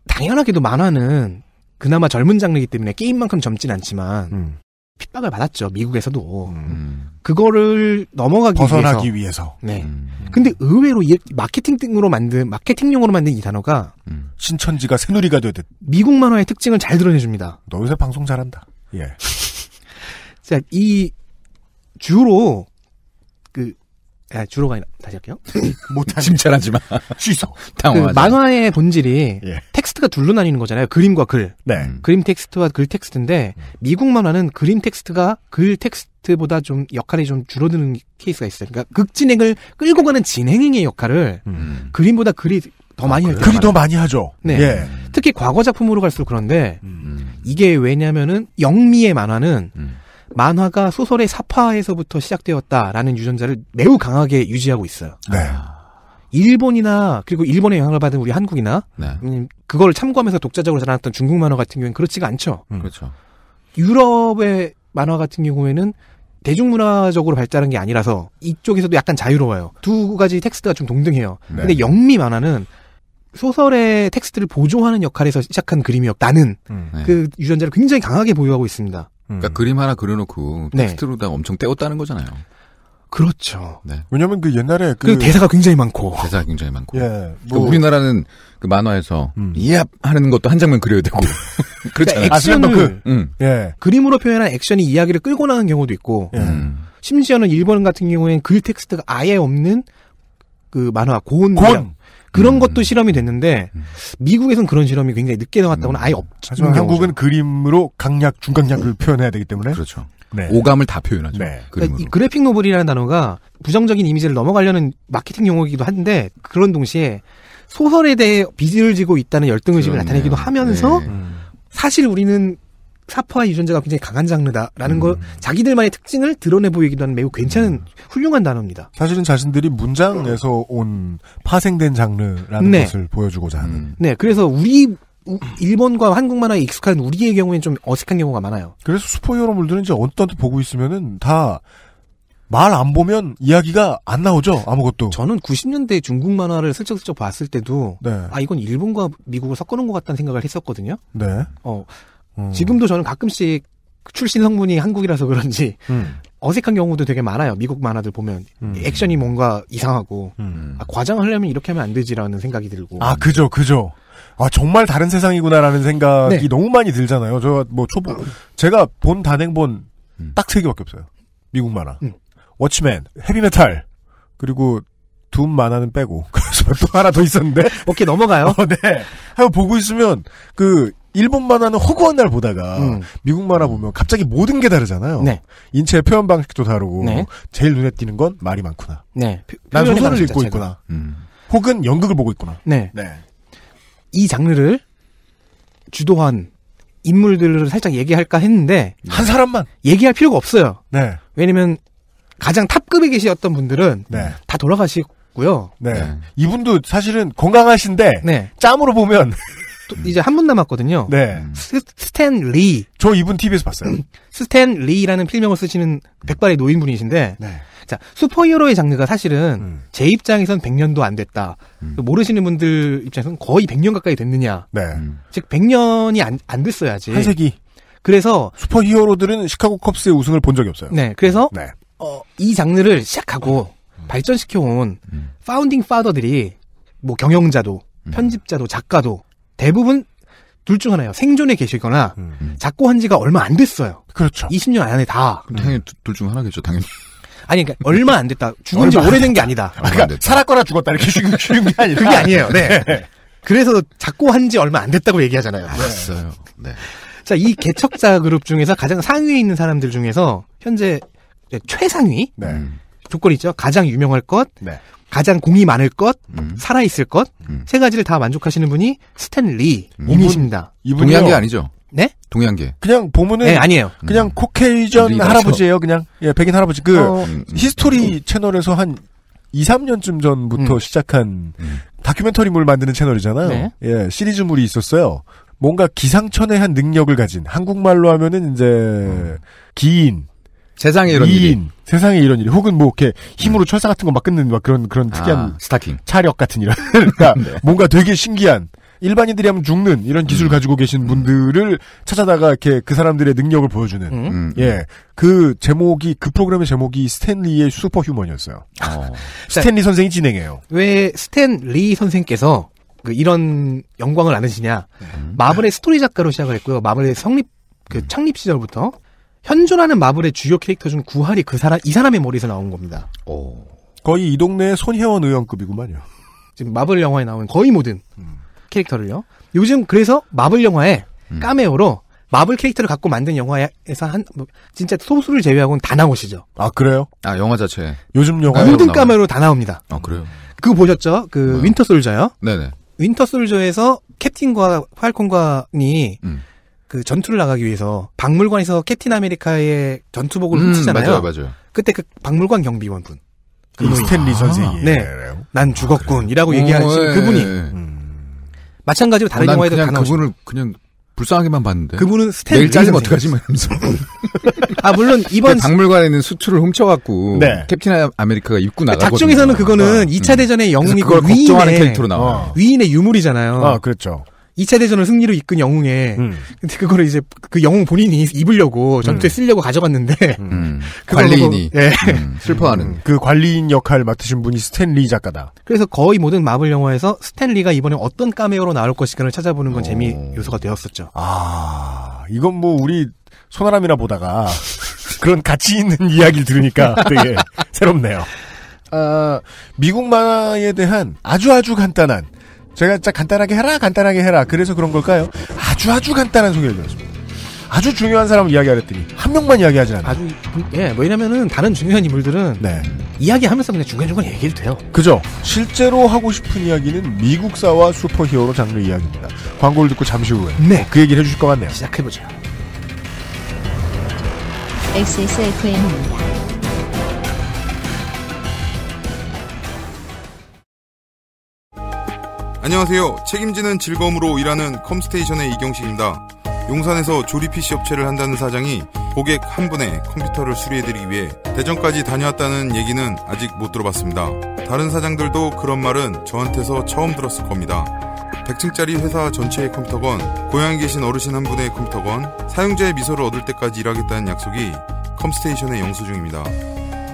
당연하게도 만화는 그나마 젊은 장르이기 때문에 게임만큼 젊진 않지만 음. 핍박을 받았죠. 미국에서도. 음. 그거를 넘어가기 벗어나기 위해서. 네. 음. 근데 의외로 마케팅 등으로 만든 마케팅용으로 만든 이 단어가 음. 신천지가 새누리가 되듯 미국 만화의 특징을 잘 드러내줍니다. 너 요새 방송 잘한다. 예. 자, 이 주로 그 아, 주로가 아니라 다시 할게요. 못한 하칭잘하지만 취소. 그 당황하그 만화의 본질이 예. 텍스트가 둘로 나뉘는 거잖아요. 그림과 글. 네. 음. 그림 텍스트와 글 텍스트인데 미국 만화는 그림 텍스트가 글 텍스트보다 좀 역할이 좀 줄어드는 케이스가 있어요. 그러니까 극 진행을 끌고 가는 진행행의 역할을 음. 그림보다 글이 더 아, 많이 아, 글이 더 많이 하죠. 네. 예. 특히 과거 작품으로 갈수록 그런데 음. 이게 왜냐면은 영미의 만화는 음. 만화가 소설의 사파에서부터 시작되었다라는 유전자를 매우 강하게 유지하고 있어요. 네. 아. 일본이나 그리고 일본의 영향을 받은 우리 한국이나 네. 음, 그걸 참고하면서 독자적으로 자라났던 중국 만화 같은 경우에는 그렇지가 않죠. 음. 음. 그렇죠. 유럽의 만화 같은 경우에는 대중문화적으로 발달한 게 아니라서 이쪽에서도 약간 자유로워요. 두 가지 텍스트가 좀 동등해요. 네. 근데 영미 만화는 소설의 텍스트를 보조하는 역할에서 시작한 그림이었다는 음, 네. 그 유전자를 굉장히 강하게 보유하고 있습니다. 그러니까 음. 그림 하나 그려놓고 네. 텍스트로 다 엄청 떼웠다는 거잖아요. 그렇죠. 네. 왜냐면 그 옛날에 그, 그, 대사가 굉장히 많고 대사가 굉장히 많고. 예. 그러니까 뭐... 그 우리나라는 그 만화에서 음. 이앱 하는 것도 한 장면 그려야 되고 그렇잖아요. 그러니까 액션을 그, 음. 예. 그림으로 표현한 액션이 이야기를 끌고 나가는 경우도 있고 예. 음. 심지어는 일본 같은 경우에는 글 텍스트가 아예 없는 그 만화 고온 고온 그런 음. 것도 실험이 됐는데 음. 미국에선 그런 실험이 굉장히 늦게 나왔다고는 음. 아예 없죠. 하지만 한국은 그림으로 강약 중강약을 음. 표현해야 되기 때문에 그렇죠. 네. 오감을 다 표현하죠. 네. 그러니까, 그러니까 이 그래픽 노블이라는 단어가 부정적인 이미지를 넘어가려는 마케팅 용어이기도 한데 그런 동시에 소설에 대해 빚을 지고 있다는 열등 의식을 나타내기도 하면서 네. 사실 우리는 사파와 유전자가 굉장히 강한 장르다라는 음. 걸 자기들만의 특징을 드러내 보이기도 하는 매우 괜찮은 음. 훌륭한 단어입니다. 사실은 자신들이 문장에서 온 파생된 장르라는 네. 것을 보여주고자 하는. 음. 네, 그래서 우리 일본과 한국 만화에 익숙한 우리의 경우엔좀 어색한 경우가 많아요. 그래서 슈퍼히어로물들은 이제 언뜻 보고 있으면은 다 말 안 보면 이야기가 안 나오죠 아무것도. 저는 90년대 중국 만화를 슬쩍슬쩍 봤을 때도 네. 아 이건 일본과 미국을 섞어놓은 것 같다는 생각을 했었거든요. 네. 어 음. 지금도 저는 가끔씩 출신 성분이 한국이라서 그런지 음. 어색한 경우도 되게 많아요. 미국 만화들 보면 음. 액션이 뭔가 이상하고 음. 아, 과장하려면 이렇게 하면 안 되지라는 생각이 들고. 아 그죠 그죠. 아 정말 다른 세상이구나라는 생각이 네. 너무 많이 들잖아요. 저뭐 초보 음. 제가 본 단행본 음. 딱세 개밖에 없어요. 미국 만화, 음. 워치맨, 헤비메탈 그리고 둠 만화는 빼고 그래서 또 하나 더 있었는데 오케이 넘어가요. 어, 네. 하여 보고 있으면 그 일본 만화는 허구한 날 보다가 음. 미국 만화 보면 갑자기 모든 게 다르잖아요. 네. 인체의 표현 방식도 다르고 네. 제일 눈에 띄는 건 말이 많구나. 네. 난 소설을 읽고 있구나. 음. 혹은 연극을 보고 있구나. 네. 네. 이 장르를 주도한 인물들을 살짝 얘기할까 했는데 네. 한 사람만 얘기할 필요가 없어요. 네. 왜냐면 가장 탑급에 계셨던 분들은 네. 다 돌아가시고요. 네. 네. 이분도 사실은 건강하신데 네. 짬으로 보면 이제 한 분 남았거든요. 네. 스, 스탠 리. 저 이분 TV에서 봤어요. 스탠 리라는 필명을 쓰시는 백발의 노인분이신데 네. 자, 슈퍼히어로의 장르가 사실은 음. 제 입장에선 100년도 안 됐다. 음. 그 모르시는 분들 입장에서는 거의 100년 가까이 됐느냐. 네. 음. 즉 100년이 안, 안 됐어야지. 한 세기. 그래서 슈퍼히어로들은 시카고 컵스의 우승을 본 적이 없어요. 네. 그래서 네. 어, 이 장르를 시작하고 음. 발전시켜 온 음. 파운딩 파더들이 뭐 경영자도 음. 편집자도 작가도 대부분 둘 중 하나예요. 생존에 계시거나 음. 작고 한 지가 얼마 안 됐어요. 그렇죠. 20년 안에 다. 당연히 둘 중 하나겠죠, 당연히. 아니 그러니까 얼마 안 됐다. 죽은 지 오래된 게 아니다. 그러니까 살았거나 죽었다 이렇게 죽은, 죽은 게 아니라. 그게 아니에요. 네. 네. 그래서 자꾸 한 지 얼마 안 됐다고 얘기하잖아요. 네. 알았어요. 네. 자, 이 개척자 그룹 중에서 가장 상위에 있는 사람들 중에서 현재 최상위 네. 음. 조건이 있죠. 가장 유명할 것, 네. 가장 공이 많을 것, 음. 살아있을 것, 음. 세 가지를 다 만족하시는 분이 스탠 리. 음. 이분이십니다. 이분이 한 게 아니죠. 네? 동양계. 그냥 보면은 네, 아니에요. 그냥 음. 코케이전 할아버지예요, 그냥. 예, 백인 할아버지. 그 어, 음, 음. 히스토리 채널에서 한 2, 3년쯤 전부터 음. 시작한 다큐멘터리물 만드는 채널이잖아요. 네. 예, 시리즈물이 있었어요. 뭔가 기상천외한 능력을 가진 한국말로 하면은 이제 기인 세상에 이런 미인, 일이. 세상에 이런 일이. 혹은 뭐 이렇게 힘으로 음. 철사 같은 거 막 끊는 막 그런 그런 아, 특이한 아, 스타킹 차력 같은 이런. 그러니까 네. 뭔가 되게 신기한 일반인들이 하면 죽는 이런 기술 을 음. 가지고 계신 분들을 찾아다가 이렇게 그 사람들의 능력을 보여주는 음. 음. 예. 그 제목이 그 프로그램의 제목이 스탠리의 슈퍼휴먼이었어요. 어. 그러니까 스탠리 선생이 진행해요. 왜 스탠리 선생께서 그 이런 영광을 안으시냐? 음. 마블의 스토리 작가로 시작을 했고요. 마블의 성립 그 음. 창립 시절부터 현존하는 마블의 주요 캐릭터 중 구할이 그 사람 이 사람의 머리에서 나온 겁니다. 오. 거의 이 동네의 손혜원 의원급이구만요. 지금 마블 영화에 나오는 거의 모든 음. 캐릭터를요. 요즘 그래서 마블 영화에 음. 까메오로 마블 캐릭터를 갖고 만든 영화에서 한 뭐, 진짜 소수를 제외하고는 다 나오시죠. 아 그래요? 아 영화 자체. 요즘 영화 모든 까메오로 다 나옵니다. 아 그래요? 그거 보셨죠? 그 네. 윈터 솔저요. 네네. 윈터 솔저에서 캡틴과 팔콘과니 음. 그 전투를 나가기 위해서 박물관에서 캡틴 아메리카의 전투복을 음, 훔치잖아요. 맞아요, 맞아요. 그때 그 박물관 경비원분. 음. 그 스탠리 아. 선생이. 네. 난 죽었군이라고 아, 어, 얘기하는 예, 그분이 예, 예. 음. 마찬가지로 다른 어, 영화에도 그냥 다 그분을 그냥 불쌍하게만 봤는데. 그분은 스탠 내일 잘리면 어떡하지 말면서. 아 물론 이번 박물관에 있는 수출을 훔쳐갖고 네. 캡틴 아메리카가 입고 나가고. 작중에서는 그거는 어. 2차 음. 대전의 영웅이 그 위인의, 캐릭터로 나와. 어. 위인의 유물이잖아요. 아 그렇죠. 2차 대전을 승리로 이끈 영웅에 음. 근데 그거를 이제 그 영웅 본인이 입으려고 전투에 음. 쓰려고 가져갔는데 음. 음. 관리인이 예. 슬퍼하는 그 관리인 역할 맡으신 분이 스탠리 작가다. 그래서 거의 모든 마블 영화에서 스탠리가 이번에 어떤 까메오로 나올 것인가를 찾아보는 건 오. 재미 요소가 되었었죠. 아 이건 뭐 우리 소나람이나 보다가 그런 가치 있는 이야기를 들으니까 되게 새롭네요. 아, 미국 만화에 대한 아주 아주 간단한 제가 진짜 간단하게 해라, 간단하게 해라. 그래서 그런 걸까요? 아주 아주 간단한 소개를 드렸습니다. 아주 중요한 사람을 이야기하랬더니 한 명만 이야기하지 않아요. 아주 예, 왜냐면은 다른 중요한 인물들은 네. 이야기하면서 그냥 중간중간 얘기를 돼요. 그죠? 실제로 하고 싶은 이야기는 미국사와 슈퍼히어로 장르 이야기입니다. 광고를 듣고 잠시 후에 네. 그 얘기를 해주실 것 같네요. 시작해보죠. XSFM입니다. 안녕하세요. 책임지는 즐거움으로 일하는 컴스테이션의 이경식입니다. 용산에서 조립 PC 업체를 한다는 사장이 고객 한 분의 컴퓨터를 수리해드리기 위해 대전까지 다녀왔다는 얘기는 아직 못 들어봤습니다. 다른 사장들도 그런 말은 저한테서 처음 들었을 겁니다. 100층짜리 회사 전체의 컴퓨터건, 고향에 계신 어르신 한 분의 컴퓨터건, 사용자의 미소를 얻을 때까지 일하겠다는 약속이 컴스테이션의 영수증입니다.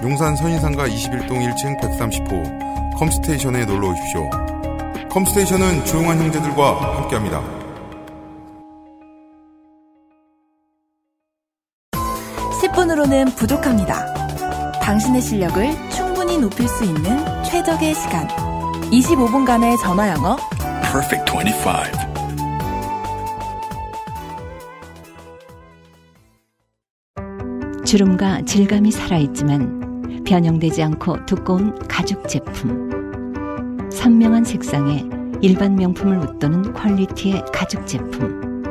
용산 선인상가 21동 1층 130호 컴스테이션에 놀러 오십시오. 컴스테이션은 조용한 형제들과 함께합니다. 으로는 부족합니다. 당신의 실력을 충분히 높일 수 있는 최적의 시간. 25분간의 전화 영어. Perfect 25. 주름과 질감이 살아있지만 변형되지 않고 두꺼운 가죽 제품. 선명한 색상에 일반 명품을 웃도는 퀄리티의 가죽 제품.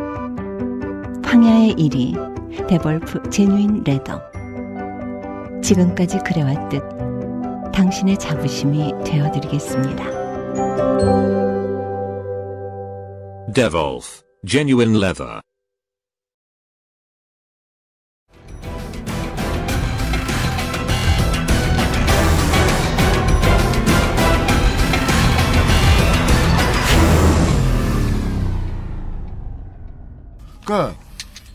황야의 1위, 데볼프 제뉴인 레더. 지금까지 그래왔듯 당신의 자부심이 되어드리겠습니다. Devolf, genuine leather. 그러니까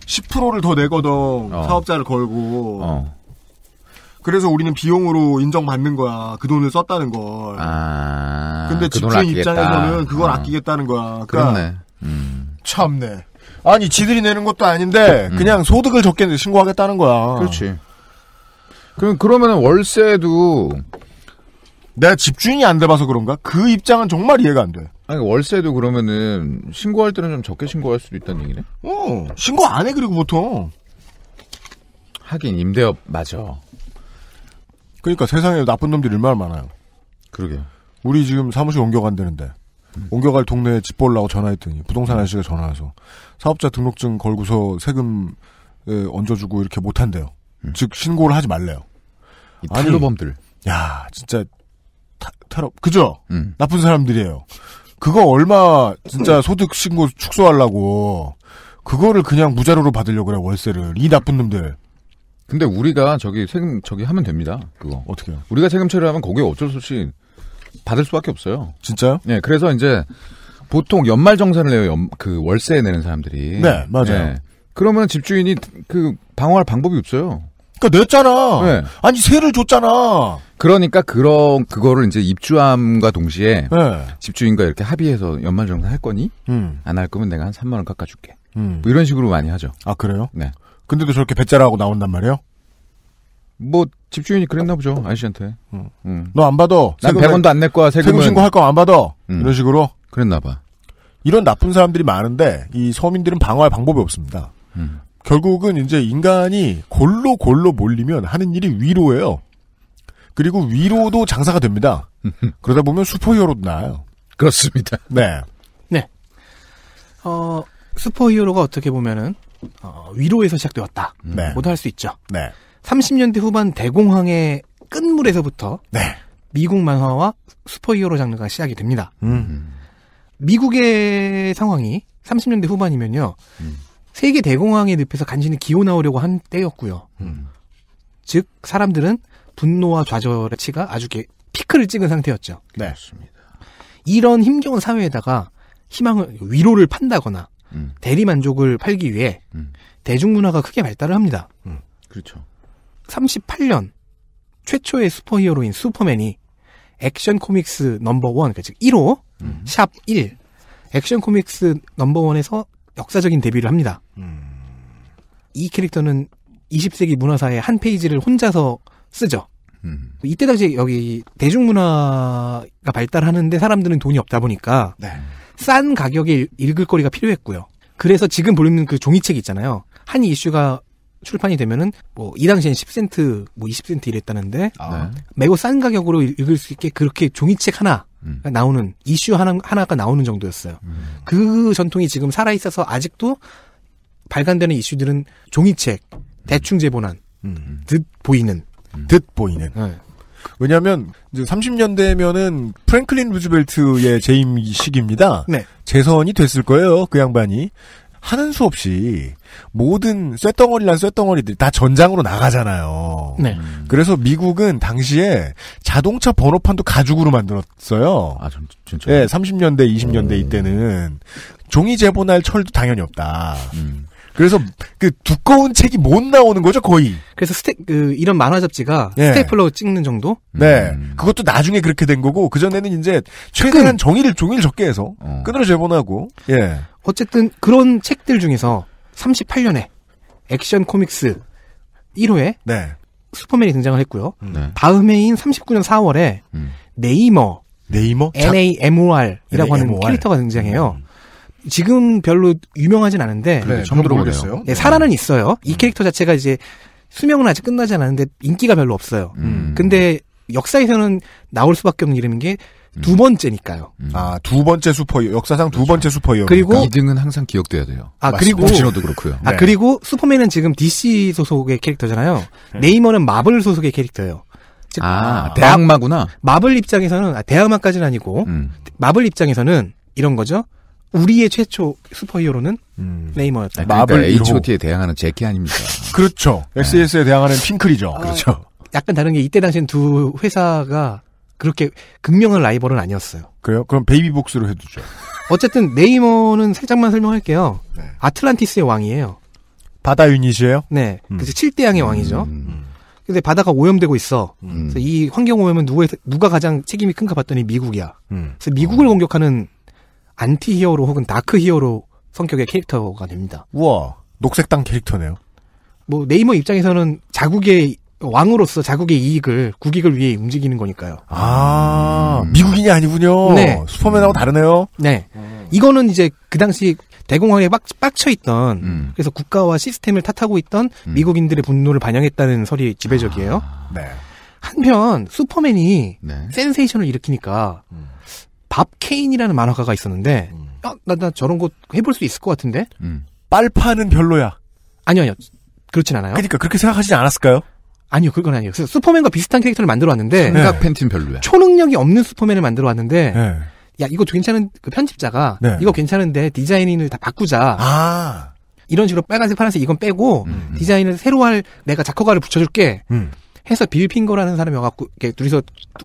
10%를 더 내거든 어. 사업자를 걸고. 어. 그래서 우리는 비용으로 인정받는 거야. 그 돈을 썼다는 걸. 아, 근데 그 집주인 입장에서는 그걸 어. 아끼겠다는 거야. 그러니까 그렇네 음. 참네. 아니 지들이 내는 것도 아닌데 음. 그냥 소득을 적게 신고하겠다는 거야. 그렇지. 그럼 그러면 월세도 내가 집주인이 안 돼봐서 그런가? 그 입장은 정말 이해가 안 돼. 아니 월세도 그러면은 신고할 때는 좀 적게 신고할 수도 있다는 얘기네. 어 신고 안 해 그리고 보통. 하긴 임대업 맞아. 그러니까 세상에 나쁜 놈들이 얼마나 많아요. 그러게. 우리 지금 사무실 옮겨간다는데 음. 옮겨갈 동네에 집 보려고 전화했더니 부동산 음. 아저씨가 전화해서 사업자 등록증 걸고서 세금 얹어주고 이렇게 못한대요. 음. 즉 신고를 하지 말래요. 이 탈로범들. 야 진짜 탈업. 그죠? 음. 나쁜 사람들이에요. 그거 얼마 진짜 음. 소득 신고 축소하려고 그거를 그냥 무자료로 받으려고 그래 월세를 이 나쁜 놈들. 근데 우리가 저기 세금 저기 하면 됩니다. 그거 어떻게요? 우리가 세금 처리를 하면 거기에 어쩔 수 없이 받을 수밖에 없어요. 진짜요? 네, 그래서 이제 보통 연말 정산을 해요. 연, 그 월세 내는 사람들이. 네, 맞아요. 네, 그러면 집주인이 그 방어할 방법이 없어요. 그러니까 냈잖아. 네. 아니 세를 줬잖아. 그러니까 그런 그거를 이제 입주함과 동시에 네. 집주인과 이렇게 합의해서 연말정산 할 거니 음. 안할 거면 내가 한 3만 원 깎아줄게. 음. 뭐 이런 식으로 많이 하죠. 아 그래요? 네. 근데도 저렇게 배짜라고 나온단 말이에요? 뭐 집주인이 그랬나 보죠 아저씨한테. 응. 음. 응. 음. 너안 받아. 난 100원도 안 낼 거야 세금 세금 신고할 거 안 받아. 응. 음. 이런 식으로. 그랬나 봐. 이런 나쁜 사람들이 많은데 이 서민들은 방어할 방법이 없습니다. 음. 결국은 이제 인간이 골로 골로 몰리면 하는 일이 위로예요. 그리고 위로도 장사가 됩니다. 그러다 보면 슈퍼히어로도 나요. 그렇습니다. 네. 네. 어, 슈퍼히어로가 어떻게 보면은 어, 위로에서 시작되었다. 네. 모두 할 수 있죠. 네. 30년대 후반 대공황의 끝물에서부터 네. 미국 만화와 슈퍼히어로 장르가 시작이 됩니다. 음. 미국의 상황이 30년대 후반이면요. 음. 세계 대공황에 늪에서 간신히 기어 나오려고 한 때였고요. 음. 즉 사람들은 분노와 좌절의 치가 아주 게 피크를 찍은 상태였죠. 네. 그습니다 이런 힘겨운 사회에다가 희망을 위로를 판다거나 음. 대리 만족을 팔기 위해 음. 대중문화가 크게 발달을 합니다. 음. 그렇죠. 38년 최초의 슈퍼히어로인 슈퍼맨이 액션 코믹스 넘버원, 그러니까 즉 1호, 음. 샵 1, 액션 코믹스 넘버원에서 역사적인 데뷔를 합니다. 음. 이 캐릭터는 20세기 문화사의 한 페이지를 혼자서 쓰죠. 음. 이때 당시 여기 대중문화가 발달하는데 사람들은 돈이 없다 보니까 네. 싼 가격에 읽을 거리가 필요했고요. 그래서 지금 보는 그 종이책 있잖아요. 한 이슈가 출판이 되면은 뭐 이 당시엔 10센트 뭐 20센트 이랬다는데 아. 매우 싼 가격으로 읽을 수 있게 그렇게 종이책 하나 음. 나오는 이슈 하나, 하나가 나오는 정도였어요. 음. 그 전통이 지금 살아 있어서 아직도 발간되는 이슈들은 종이책 음. 대충 재본한 음, 음. 듯 보이는 듯 보이는. 네. 왜냐하면 30년대면은 프랭클린 루즈벨트의 재임 시기입니다. 네. 재선이 됐을 거예요. 그 양반이 하는 수 없이 모든 쇳덩어리란 쇳덩어리들이 다 전장으로 나가잖아요. 네. 음. 그래서 미국은 당시에 자동차 번호판도 가죽으로 만들었어요. 아, 전, 진짜. 예, 30년대, 20년대 오. 음. 이때는 종이 재본할 철도 당연히 없다. 음. 그래서 그 두꺼운 책이 못 나오는 거죠 거의. 그래서 스테 그 이런 만화 잡지가 네. 예. 스테이플러 찍는 정도. 네, 음. 그것도 나중에 그렇게 된 거고 그 전에는 이제 최대한 종이를 종이를 적게 해서 어. 끈으로 재본하고 예. 어쨌든 그런 책들 중에서 38년에 액션 코믹스 1호에 네. 슈퍼맨이 등장을 했고요. 네. 다음 해인 39년 4월에 음. 네이머, 네이머 NAMOR이라고 네, 하는 캐릭터가 등장해요. 음. 지금 별로 유명하진 않은데 그 처음 들어보겠어요. 네, 살아는 있어요. 이 음. 캐릭터 자체가 이제 수명은 아직 끝나지 않았는데 인기가 별로 없어요. 음. 근데 역사에서는 나올 수밖에 없는 이름인 게두 음. 번째니까요. 음. 아, 두 번째 슈퍼 히어 역사상 두 번째 그렇죠. 슈퍼히어로. 그리고 2등은 항상 기억돼야 돼요. 아, 그리고 도 그렇고요. 아, 네. 그리고 슈퍼맨은 지금 DC 소속의 캐릭터잖아요. 네. 네이머는 마블 소속의 캐릭터예요. 즉, 아, 아, 대악마구나. 마블 입장에서는 아, 대악마까지는 아니고 음. 마블 입장에서는 이런 거죠. 우리의 최초 슈퍼히어로는 음. 네이머였다. 그러니까 마블 H.O.T.에 대항하는 제키 아닙니까? 그렇죠. 네. s s 에 대항하는 핑클이죠. 아, 그렇죠. 약간 다른 게 이때 당시엔 두 회사가 그렇게 극명한 라이벌은 아니었어요. 그래요? 그럼 베이비복스로 해두죠. 어쨌든 네이머는 살짝만 설명할게요. 네. 아틀란티스의 왕이에요. 바다 유닛이에요? 네. 음. 그래서 7대양의 음. 왕이죠. 음. 근데 바다가 오염되고 있어. 음. 그래서 이 환경 오염은 누구 누가 가장 책임이 큰가 봤더니 미국이야. 음. 그래서 미국을 어. 공격하는 안티 히어로 혹은 다크 히어로 성격의 캐릭터가 됩니다. 우와. 녹색당 캐릭터네요. 뭐 네이머 입장에서는 자국의 왕으로서 자국의 이익을 국익을 위해 움직이는 거니까요. 아 음. 미국인이 아니군요. 네. 슈퍼맨하고 다르네요. 네. 이거는 이제 그 당시 대공황에 빡, 빡쳐 있던 음. 그래서 국가와 시스템을 탓하고 있던 음. 미국인들의 분노를 반영했다는 설이 지배적이에요. 아, 네. 한편 슈퍼맨이 네. 센세이션을 일으키니까 음. 밥 케인이라는 만화가가 있었는데 아, 나, 나 저런 거 해볼 수 있을 것 같은데. 빨파는 별로야. 아니요, 아니요. 그렇진 않아요. 그러니까 그렇게 생각하지 않았을까요? 아니요, 그건 아니에요. 슈퍼맨과 비슷한 캐릭터를 만들어 왔는데. 생각 네. 팬티 별로야. 초능력이 없는 슈퍼맨을 만들어 왔는데. 네. 야, 이거 괜찮은, 그 편집자가. 네. 이거 괜찮은데 디자인을 다 바꾸자. 아. 이런 식으로 빨간색, 파란색 이건 빼고. 음. 음. 디자인을 새로 할 내가 자커가를 붙여줄게. 음. 해서 빌핑거라는 사람이 와갖고, 이렇게 둘이서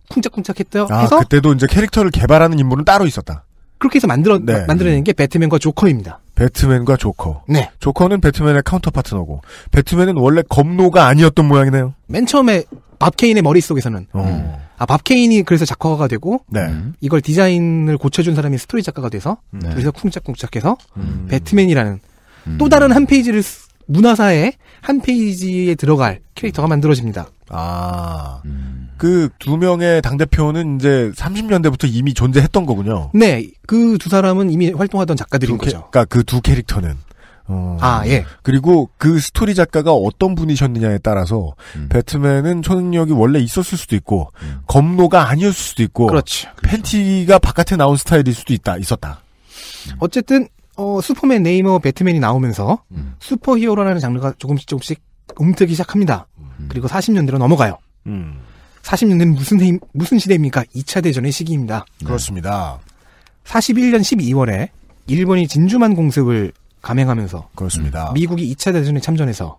쿵짝쿵짝 했다. 아, 해서. 그때도 이제 캐릭터를 개발하는 인물은 따로 있었다. 그렇게 해서 만들어, 네. 만들어낸 게 배트맨과 조커입니다. 배트맨과 조커. 네. 조커는 배트맨의 카운터 파트너고 배트맨은 원래 검노가 아니었던 모양이네요. 맨 처음에 밥케인의 머릿속에서는 어. 음. 아 밥케인이 그래서 작화가 되고 네. 이걸 디자인을 고쳐준 사람이 스토리 작가가 돼서 음. 네. 그래서 쿵짝쿵짝해서 음. 배트맨이라는 음. 또 다른 한 페이지를 문화사의 한 페이지에 들어갈 캐릭터가 만들어집니다. 아. 음. 그두 명의 당대표는 이제 30년대부터 이미 존재했던 거군요. 네. 그 두 사람은 이미 활동하던 작가들인 두 캐, 거죠. 그니까그 두 캐릭터는. 어. 아, 예. 그리고 그 스토리 작가가 어떤 분이셨느냐에 따라서 음. 배트맨은 초능력이 원래 있었을 수도 있고 음. 검로가 아니었을 수도 있고 그렇지 팬티가 바깥에 나온 스타일일 수도 있다. 있었다. 음. 어쨌든 어, 슈퍼맨 네이머 배트맨이 나오면서 음. 슈퍼히어로라는 장르가 조금씩 조금씩 움트기 시작합니다. 음. 그리고 40년대로 넘어가요. 음. 40년은 무슨 해, 무슨 시대입니까? 2차 대전의 시기입니다. 네. 그렇습니다. 41년 12월에 일본이 진주만 공습을 감행하면서 그렇습니다. 음, 미국이 2차 대전에 참전해서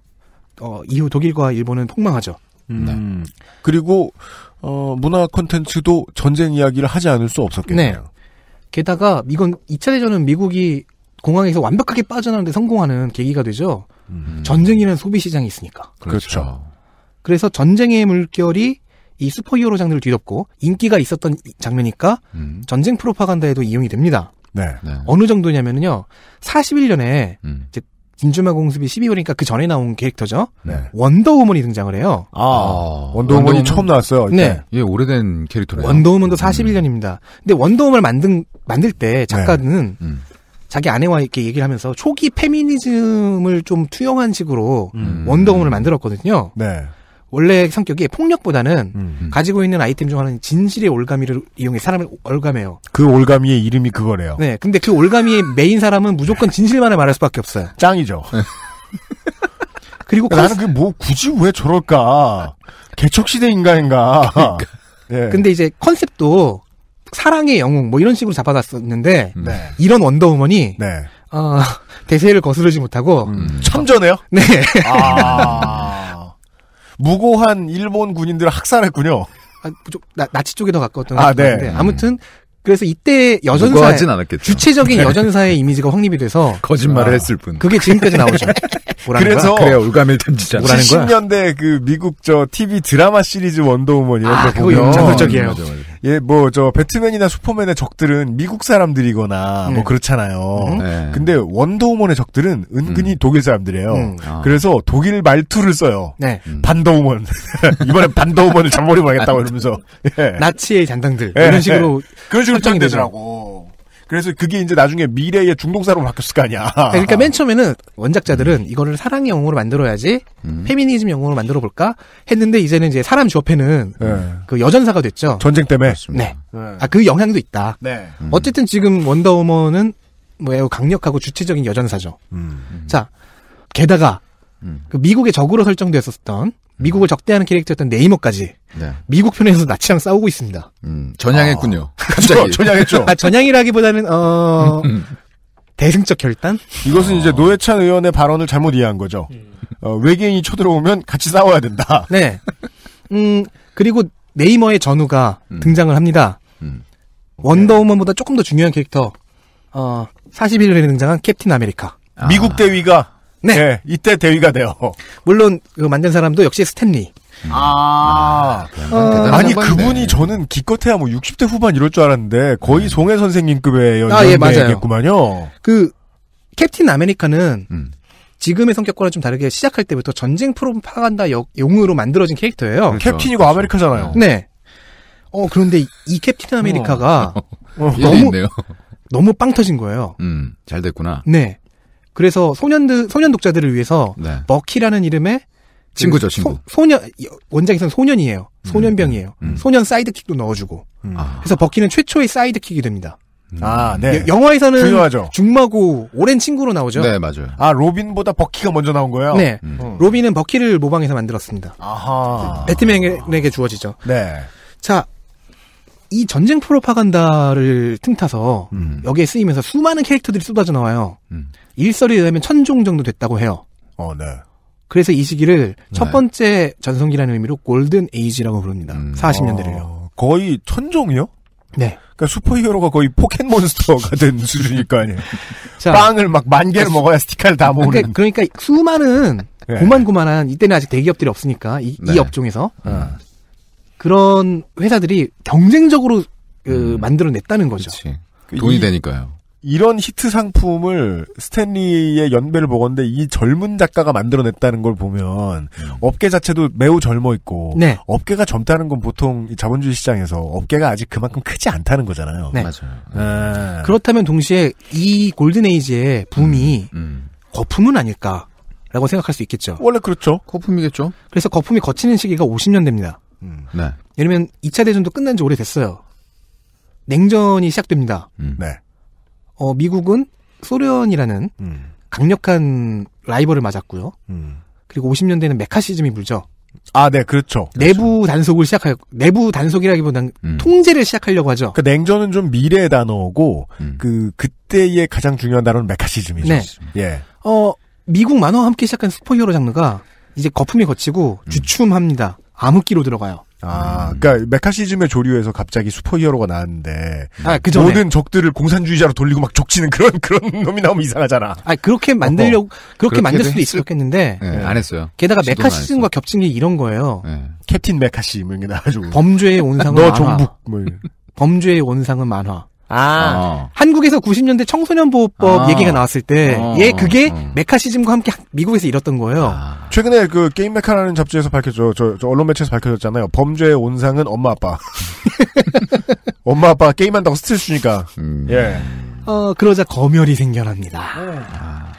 어, 이후 독일과 일본은 폭망하죠. 음, 네. 그리고 어, 문화 콘텐츠도 전쟁 이야기를 하지 않을 수 없었겠네요. 네. 게다가 이건 2차 대전은 미국이 공항에서 완벽하게 빠져나는데 오 성공하는 계기가 되죠. 음. 전쟁이라는 소비 시장이 있으니까. 그렇죠. 그래서 전쟁의 물결이 이 슈퍼히어로 장르를 뒤덮고 인기가 있었던 장면이니까 음. 전쟁 프로파간다에도 이용이 됩니다. 네. 네. 어느 정도냐면요. 41년에 음. 이제 김주마 공습이 12월이니까 그 전에 나온 캐릭터죠. 네. 원더우먼이 등장을 해요. 아, 아 원더우먼이 원더우먼... 처음 나왔어요. 네. 예, 오래된 캐릭터네요. 원더우먼도 41년입니다. 음. 근데 원더우먼을 만든 만들 때 네. 작가는 네. 음. 자기 아내와 이렇게 얘기를 하면서 초기 페미니즘을 좀 투영한 식으로 음. 원더우먼을 만들었거든요. 네. 원래 성격이 폭력보다는 음, 음. 가지고 있는 아이템 중 하나는 진실의 올가미를 이용해 사람을 올가매요. 그 올가미의 이름이 그거래요. 네, 근데 그 올가미의 메인 사람은 무조건 진실만을 말할 수밖에 없어요. 짱이죠. 네. 그리고 나는 컨셉... 그뭐 굳이 왜 저럴까? 개척 시대인가인가. 그러니까. 네. 근데 이제 컨셉도 사랑의 영웅 뭐 이런 식으로 잡아놨었는데 음. 네. 이런 원더우먼이 네. 어, 대세를 거스르지 못하고 음. 참전해요? 네. 아... 무고한 일본 군인들을 학살했군요. 아, 좀 나, 나치 쪽에 더 가까웠던 아, 네. 같은데 아무튼 그래서 이때 여전사 주체적인 네. 여전사의 이미지가 확립이 돼서 거짓말을 아, 했을 뿐. 그게 지금까지 나오죠. 그래서 그래 울감을 탐지자. 70년대 그 미국 저 TV 드라마 시리즈 원더우먼 이런 아, 거 보면 자극적이에요. 예, 뭐, 저, 배트맨이나 슈퍼맨의 적들은 미국 사람들이거나, 네. 뭐, 그렇잖아요. 네. 네. 근데 원더우먼의 적들은 은근히 음. 독일 사람들이에요. 음. 아. 그래서 독일 말투를 써요. 네. 음. 반더우먼. 이번엔 반더우먼을 잡몰입하겠다고 아, 이러면서. 네. 예. 나치의 장당들 예. 이런 식으로. 예. 그런 식으로 짱 되더라고. 그래서 그게 이제 나중에 미래의 중동사로 바뀌었을 거 아니야. 아, 그러니까 맨 처음에는 원작자들은 음. 이거를 사랑의 영웅으로 만들어야지 음. 페미니즘 영웅으로 만들어 볼까 했는데 이제는 이제 사람 주업회는 음. 네. 그 여전사가 됐죠. 전쟁 때문에. 네. 네. 아그 영향도 있다. 네. 음. 어쨌든 지금 원더우먼은 매우 강력하고 주체적인 여전사죠. 음. 자 게다가 음. 그 미국의 적으로 설정되었었던 미국을 적대하는 캐릭터였던 네이머까지 네. 미국 편에서 나치랑 싸우고 있습니다. 음, 전향했군요. 아, 갑자기 전향했죠. 아, 전향이라기보다는 어 대승적 결단? 이것은 어. 이제 노회찬 의원의 발언을 잘못 이해한 거죠. 음. 어, 외계인이 쳐들어오면 같이 싸워야 된다. 네. 음 그리고 네이머의 전우가 음. 등장을 합니다. 음. 원더우먼보다 조금 더 중요한 캐릭터 어 41년에 등장한 캡틴 아메리카. 아. 미국 대위가 네. 네. 이때 대위가 돼요. 물론 그 만든 사람도 역시 스탠리. 음. 아, 아 어, 아니 그분이 저는 기껏해야 뭐 60대 후반 이럴 줄 알았는데 거의 네. 송해 선생님급의 연예인이겠구만요. 아, 예, 그, 그 캡틴 아메리카는 음. 지금의 성격과는 좀 다르게 시작할 때부터 전쟁 프로파간다 용으로 만들어진 캐릭터예요. 그렇죠, 캡틴이고 그렇죠. 그렇죠. 아메리카잖아요. 어. 네. 어 그런데 이 캡틴 어. 아메리카가 어. 어. 너무 너무 빵 터진 거예요. 음, 잘 됐구나. 네. 그래서 소년들 소년 독자들을 위해서 네. 머키라는 이름의 친구죠, 친구. 소, 소년 원작에선 소년이에요. 음, 소년병이에요. 음, 음, 음. 소년 사이드킥도 넣어주고. 음. 아. 그래서 버키는 최초의 사이드킥이 됩니다. 음. 아, 네. 영화에서는 중요하죠. 중마고 오랜 친구로 나오죠. 네, 맞아요. 아, 로빈보다 버키가 먼저 나온 거예요? 네. 로빈은 버키를 모방해서 만들었습니다. 아하. 배트맨에게 주어지죠. 네. 자, 이 전쟁 프로파간다를 틈타서 음. 여기에 쓰이면서 수많은 캐릭터들이 쏟아져 나와요. 음. 일설에 의하면 천종 정도 됐다고 해요. 어, 네. 그래서 이 시기를 네. 첫 번째 전성기라는 의미로 골든 에이지라고 부릅니다. 음. 40년대를요. 어, 아, 거의 천종이요? 네. 그러니까 슈퍼히어로가 거의 포켓몬스터가 된 수준일 거 아니에요. 자, 빵을 막 만 개를 그러니까 먹어야 스티커를 다 아, 모으는. 그러니까, 그러니까 수많은 네. 고만고만한 이때는 아직 대기업들이 없으니까 이, 네. 이 업종에서 어. 그런 회사들이 경쟁적으로 그 음. 만들어냈다는 거죠. 그치. 그 그 돈이 이, 되니까요. 이런 히트 상품을 스탠리의 연배를 보건데 이 젊은 작가가 만들어냈다는 걸 보면 음. 업계 자체도 매우 젊어 있고 네. 업계가 젊다는 건 보통 자본주의 시장에서 업계가 아직 그만큼 크지 않다는 거잖아요. 네. 맞아요. 아. 그렇다면 동시에 이 골든에이지의 붐이 음. 음. 거품은 아닐까? 라고 생각할 수 있겠죠. 원래 그렇죠. 거품이겠죠. 그래서 거품이 거치는 시기가 5 0년됩니다 음. 네. 예를 들면 2차 대전도 끝난 지 오래됐어요. 냉전이 시작됩니다. 음. 네. 어, 미국은 소련이라는 음. 강력한 라이벌을 맞았고요. 음. 그리고 50년대는 메카시즘이 불죠. 아, 네, 그렇죠. 그렇죠. 내부 그렇죠. 단속을 시작할 내부 단속이라기보다는 음. 통제를 시작하려고 하죠. 그 냉전은 좀 미래의 단어고 음. 그 그때의 가장 중요한 단어는 메카시즘이죠. 네. 예. 어 미국 만화와 함께 시작한 스포이어로 장르가 이제 거품이 거치고 음. 주춤합니다. 음. 암흑기로 들어가요. 아, 음. 그러니까 메카시즘의 조류에서 갑자기 슈퍼히어로가 나왔는데 아, 그 모든 적들을 공산주의자로 돌리고 막족치는 그런 그런 놈이 나오면 이상하잖아. 아, 그렇게 만들려 어, 그렇게 만들 수도 했을... 있었겠는데 네, 네. 안 했어요. 게다가 메카시즘과 겹친 게 이런 거예요. 네. 캡틴 메카시 뭐 이런 게 나가지고 와 범죄의 온상은 너 만화. 종북 뭐 범죄의 온상은 만화. 아, 어. 한국에서 90년대 청소년보호법 아. 얘기가 나왔을 때, 어. 예, 그게 어. 메카시즘과 함께 미국에서 일었던 거예요. 아. 최근에 그 게임 메카라는 잡지에서 밝혀져, 저, 저 언론 매체에서 밝혀졌잖아요. 범죄의 온상은 엄마 아빠. 엄마 아빠 게임한다고 스트레스 주니까. 음. 예. 어, 그러자 검열이 생겨납니다. 아.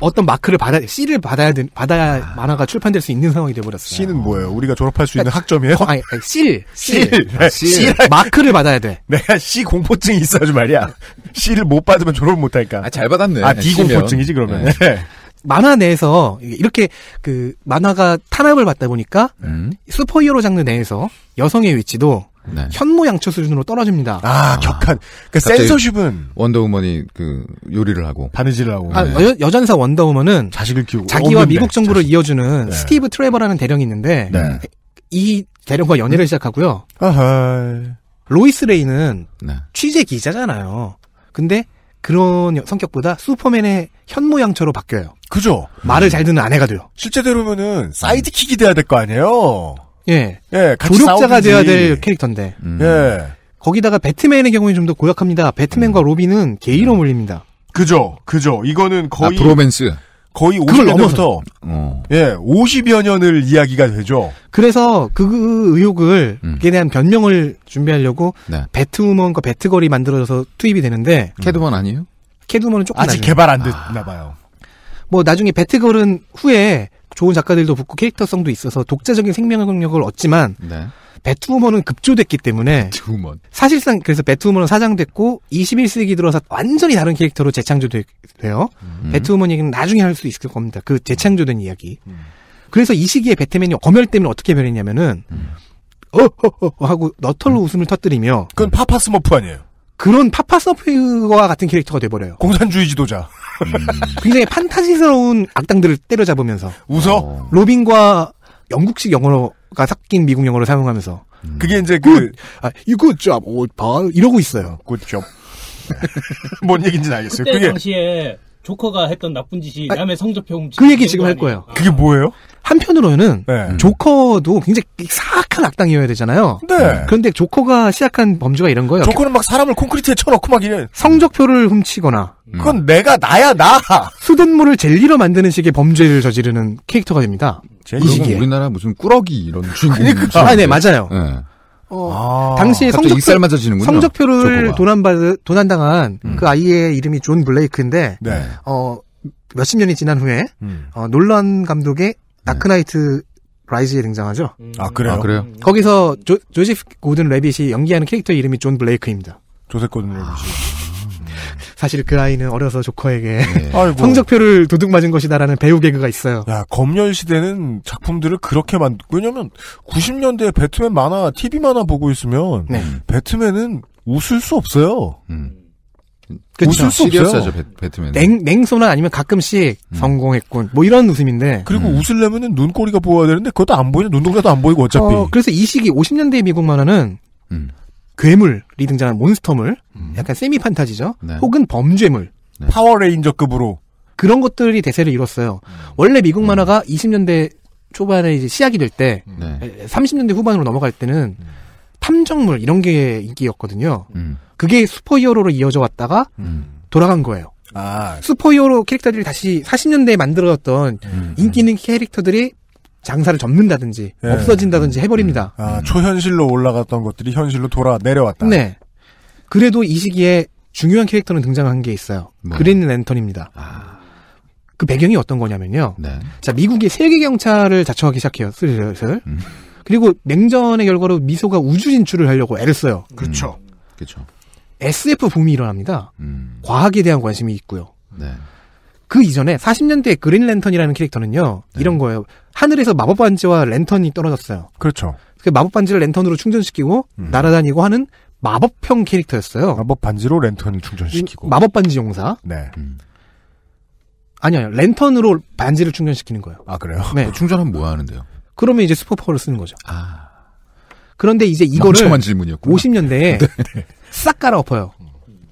어떤 마크를 받아 C를 받아야 된 받아야 아. 만화가 출판될 수 있는 상황이 돼버렸어요. C는 뭐예요? 우리가 졸업할 수 있는 그러니까 학점이에요? 아, 아니, 아니 C, C, C, 네, C, 마크를 받아야 돼. 내가 C 공포증이 있어야지 말이야. C를 못 받으면 졸업을 못할까 아, 잘 받았네. 아 D 공포증이지 그러면. 네. 네. 만화 내에서 이렇게 그 만화가 탄압을 받다 보니까 음. 슈퍼히어로 장르 내에서 여성의 위치도 네. 현모양처 수준으로 떨어집니다. 아, 아. 격한. 그 센서십은 원더우먼이 그 요리를 하고 바느질을 하고. 아, 네. 여, 전사 원더우먼은 자식을 키우고 자기와 미국 정부를 자식. 이어주는 네. 스티브 트레버라는 대령이 있는데 네. 이 대령과 연애를 음? 시작하고요. 아하. 로이스 레이는 네. 취재 기자잖아요. 근데 그런 성격보다 슈퍼맨의 현모양처로 바뀌어요. 그죠? 말을 잘 듣는 아내가 돼요. 실제대로면은 사이드킥이 돼야 될 거 아니에요? 예. 예, 조력자가 돼야 될 캐릭터인데. 음. 예. 예. 거기다가 배트맨의 경우에 좀더 고약합니다. 배트맨과 음. 로빈은 게이로 몰립니다. 그죠, 그죠. 이거는 거의. 아, 브로맨스. 거의 50년 넘어 어. 예, 50여 년을 이야기가 되죠. 그래서 그 의혹을 음. 그 대한 변명을 준비하려고 네. 배트우먼과 배트걸이 만들어져서 투입이 되는데 음. 캐드먼 아니에요? 캐드먼은 조금 아직 나중에. 개발 안 아. 됐나 봐요. 아. 뭐 나중에 배트걸은 후에 좋은 작가들도 붙고 캐릭터성도 있어서 독자적인 생명력을 얻지만 네. 배트우먼은 급조됐기 때문에 배트우먼. 사실상 그래서 배트우먼은 사장됐고 21세기 들어서 완전히 다른 캐릭터로 재창조돼요. 음. 배트우먼 얘기는 나중에 할 수 있을 겁니다. 그 음. 재창조된 이야기. 음. 그래서 이 시기에 배트맨이 검열 때문에 어떻게 변했냐면은 음. 어허허 어, 어, 어 하고 너털로 음. 웃음을 터뜨리며 그건 음. 파파스머프 아니에요. 그런 파파스머프와 같은 캐릭터가 돼버려요. 공산주의 지도자. 굉장히 판타지스러운 악당들을 때려잡으면서 웃어. 로빈과 영국식 영어가 섞인 미국 영어를 사용하면서 음. 그게 이제 그 아, you good job, o 이러고 있어요. good job. 뭔 얘기인지는 알겠어요. 그때 그게... 당시에 조커가 했던 나쁜 짓이 아, 남의 성적표 훔치는 그 얘기 지금 할 거예요. 아. 그게 뭐예요? 한편으로는 네. 음. 조커도 굉장히 사악한 악당이어야 되잖아요. 네. 그런데 조커가 시작한 범죄가 이런 거예요. 조커는 막 사람을 콘크리트에 쳐넣고 막 이래. 성적표를 훔치거나. 음. 그건 내가 나야 나. 수돗물을 젤리로 만드는 식의 범죄를 저지르는 캐릭터가 됩니다. 이 시기에. 우리나라 무슨 꾸러기 이런 주인공. 그러니까. 아, 네 맞아요. 네. 어, 아, 당시 성적표, 성적표를 도난받, 도난당한 음. 그 아이의 이름이 존 블레이크인데, 네. 어, 몇십 년이 지난 후에, 음. 어, 놀란 감독의 네. 다크나이트 라이즈에 등장하죠. 음. 아, 그래요? 어, 아, 그래요? 거기서 조, 조지 고든 레빗이 연기하는 캐릭터 이름이 존 블레이크입니다. 조셉 고든 레빗이. 사실 그 아이는 어려서 조커에게 네. 성적표를 도둑 맞은 것이다라는 배우 개그가 있어요. 야 검열 시대는 작품들을 그렇게 만 왜냐면 90년대 배트맨 만화, TV 만화 보고 있으면 네. 배트맨은 웃을 수 없어요. 음. 그쵸. 웃을 수 없어요. 배, 트맨 냉, 냉소나 아니면 가끔씩 음. 성공했군. 뭐 이런 웃음인데. 그리고 음. 웃으려면은 눈꼬리가 보여야 되는데 그것도 안 보이는 눈동자도 안 보이고 어차피. 어, 그래서 이 시기 50년대 미국 만화는 음. 괴물이 등장한 몬스터물, 음. 약간 세미 판타지죠. 네. 혹은 범죄물, 네. 파워레인저급으로 그런 것들이 대세를 이뤘어요. 음. 원래 미국 음. 만화가 20년대 초반에 이제 시작이 될 때, 음. 네. 30년대 후반으로 넘어갈 때는 음. 탐정물 이런 게 인기였거든요. 그게 슈퍼히어로로 이어져 왔다가 돌아간 거예요. 아, 슈퍼히어로 캐릭터들이 다시 40년대에 만들어졌던 인기 있는 캐릭터들이 장사를 접는다든지 예. 없어진다든지 음. 해버립니다. 음. 아, 초현실로 올라갔던 것들이 현실로 돌아 내려왔다. 네. 그래도 이 시기에 중요한 캐릭터는 등장한 게 있어요. 뭐. 그린 랜턴입니다. 아. 그 배경이 어떤 거냐면요. 네. 자, 미국이 세계 경찰을 자처하기 시작해요. 슬슬. 음. 그리고 냉전의 결과로 미소가 우주 진출을 하려고 애를 써요. 그렇죠. 음. 그렇죠. 그렇죠. SF 붐이 일어납니다. 음. 과학에 대한 관심이 있고요. 네. 그 이전에 40년대 그린 랜턴이라는 캐릭터는요. 네. 이런 거예요. 하늘에서 마법 반지와 랜턴이 떨어졌어요. 그렇죠. 그 마법 반지를 랜턴으로 충전시키고 음. 날아다니고 하는 마법형 캐릭터였어요. 마법 반지로 랜턴을 충전시키고. 마법 반지 용사. 네. 음. 아니요, 랜턴으로 반지를 충전시키는 거예요. 아 그래요? 네. 그 충전하면 뭐 하는데요? 그러면 이제 슈퍼 파워를 쓰는 거죠. 아. 그런데 이제 이거를 50년대에 네, 네. 싹 갈아엎어요.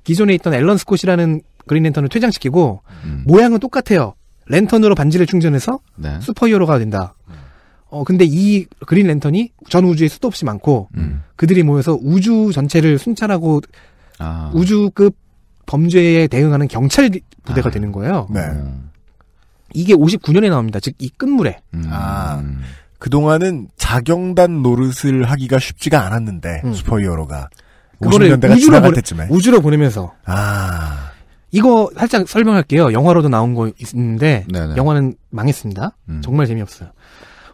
기존에 있던 앨런 스콧이라는 그린 랜턴을 퇴장시키고 음. 모양은 똑같아요. 랜턴으로 반지를 충전해서 네. 슈퍼히어로가 된다. 어 근데 이 그린 랜턴이 전 우주에 수도 없이 많고 음. 그들이 모여서 우주 전체를 순찰하고 아. 우주급 범죄에 대응하는 경찰 부대가 아. 되는 거예요. 네. 음. 이게 59년에 나옵니다. 즉 이 끝물에. 음. 아. 그동안은 자경단 노릇을 하기가 쉽지가 않았는데 음. 슈퍼히어로가 50년대가 지나갈 보내, 때쯤에 우주로 보내면서 아 이거 살짝 설명할게요. 영화로도 나온 거 있는데 네네. 영화는 망했습니다. 음. 정말 재미없어요.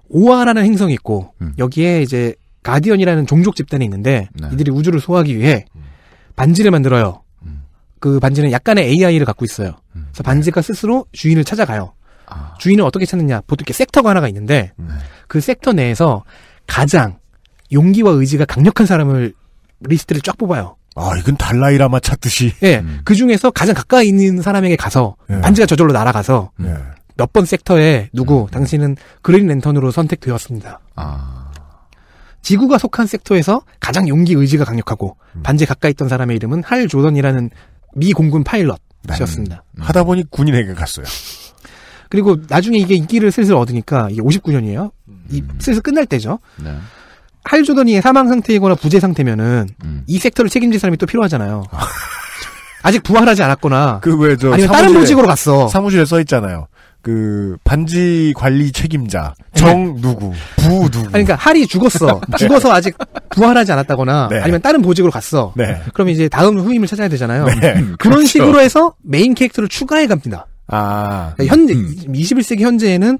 오아라는 행성이 있고 음. 여기에 이제 가디언이라는 종족 집단이 있는데 네. 이들이 우주를 소화하기 위해 음. 반지를 만들어요. 음. 그 반지는 약간의 AI를 갖고 있어요. 음. 그래서 반지가 네. 스스로 주인을 찾아가요. 아. 주인을 어떻게 찾느냐? 보통 이렇게 섹터가 하나가 있는데 네. 그 섹터 내에서 가장 용기와 의지가 강력한 사람을 리스트를 쫙 뽑아요. 아, 이건 달라이라마 찾듯이. 예. 음. 그 중에서 가장 가까이 있는 사람에게 가서 예. 반지가 저절로 날아가서 예. 몇번 섹터에 누구 음. 당신은 그린 랜턴으로 선택되었습니다. 아. 지구가 속한 섹터에서 가장 용기 의지가 강력하고 음. 반지 가까이 있던 사람의 이름은 할 조던이라는 미 공군 파일럿이었습니다. 음. 하다 보니 군인에게 갔어요. 그리고 나중에 이게 인기를 슬슬 얻으니까 이게 59년이에요. 이 음. 슬슬 끝날 때죠. 네. 할주더니의 사망 상태이거나 부재 상태면은 음. 이 섹터를 책임질 사람이 또 필요하잖아요. 아. 직 부활하지 않았거나 그왜 아니면 다른 보직으로 갔어. 사무실에 써 있잖아요. 그 반지 관리 책임자 네. 정 누구 부 누구 아니, 그러니까 할이 죽었어 네. 죽어서 아직 부활하지 않았다거나 네. 아니면 다른 보직으로 갔어 네. 그럼 이제 다음 후임을 찾아야 되잖아요 네. 음, 그런 그렇죠. 식으로 해서 메인 캐릭터를 추가해 갑니다 아 그러니까 현재 음. 21세기 현재에는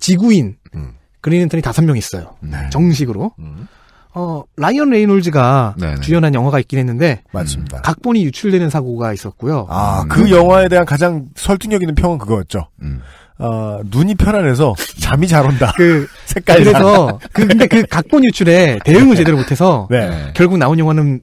지구인 음. 그린랜턴이 다섯 명 있어요. 네. 정식으로. 음. 어, 라이언 레이놀즈가 네네. 네. 주연한 영화가 있긴 했는데 맞습니다. 각본이 유출되는 사고가 있었고요. 아, 아 음. 그 영화에 대한 가장 설득력 있는 평은 그거였죠. 음. 어, 눈이 편안해서 잠이 잘 온다. 그 색깔이 그래서 그 근데 그 각본 유출에 대응을 제대로 못해서 네. 결국 나온 영화는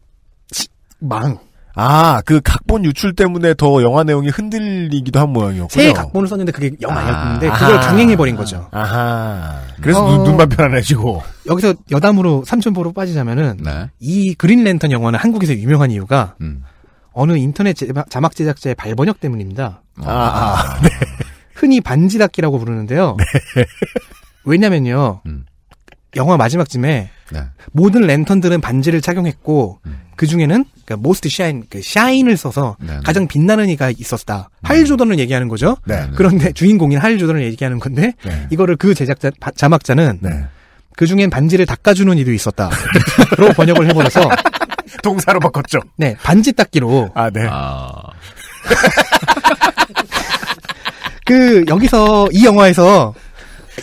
시, 망. 아, 그 각본 유출 때문에 더 영화 내용이 흔들리기도 한 모양이었군요. 새 각본을 썼는데 그게 영화 아니었는데 그걸 아 강행해버린 거죠. 아하. 그래서 어... 눈, 만 편안해지고. 여기서 여담으로 삼촌보로 빠지자면은 네. 이 그린랜턴 영화는 한국에서 유명한 이유가 음. 어느 인터넷 제바, 자막 제작자의 발번역 때문입니다. 아, 아, 아 네. 흔히 반지닫기라고 부르는데요. 네. 왜냐면요. 음. 영화 마지막쯤에 네. 모든 랜턴들은 반지를 착용했고 음. 그러니까 그 중에는 그 모스트 샤인 그 샤인을 써서 네네. 네. 가장 빛나는 이가 있었다. 네. 할 음. 조던을 얘기하는 거죠. 네네. 네. 그런데 주인공인 할 조던을 얘기하는 건데 네. 이거를 그 제작자 자막자는 네. 그 중엔 반지를 닦아주는 이도 있었다로 번역을 해버려서 동사로 바꿨죠. 네, 반지 닦기로. 아 네. 아... 그 여기서 이 영화에서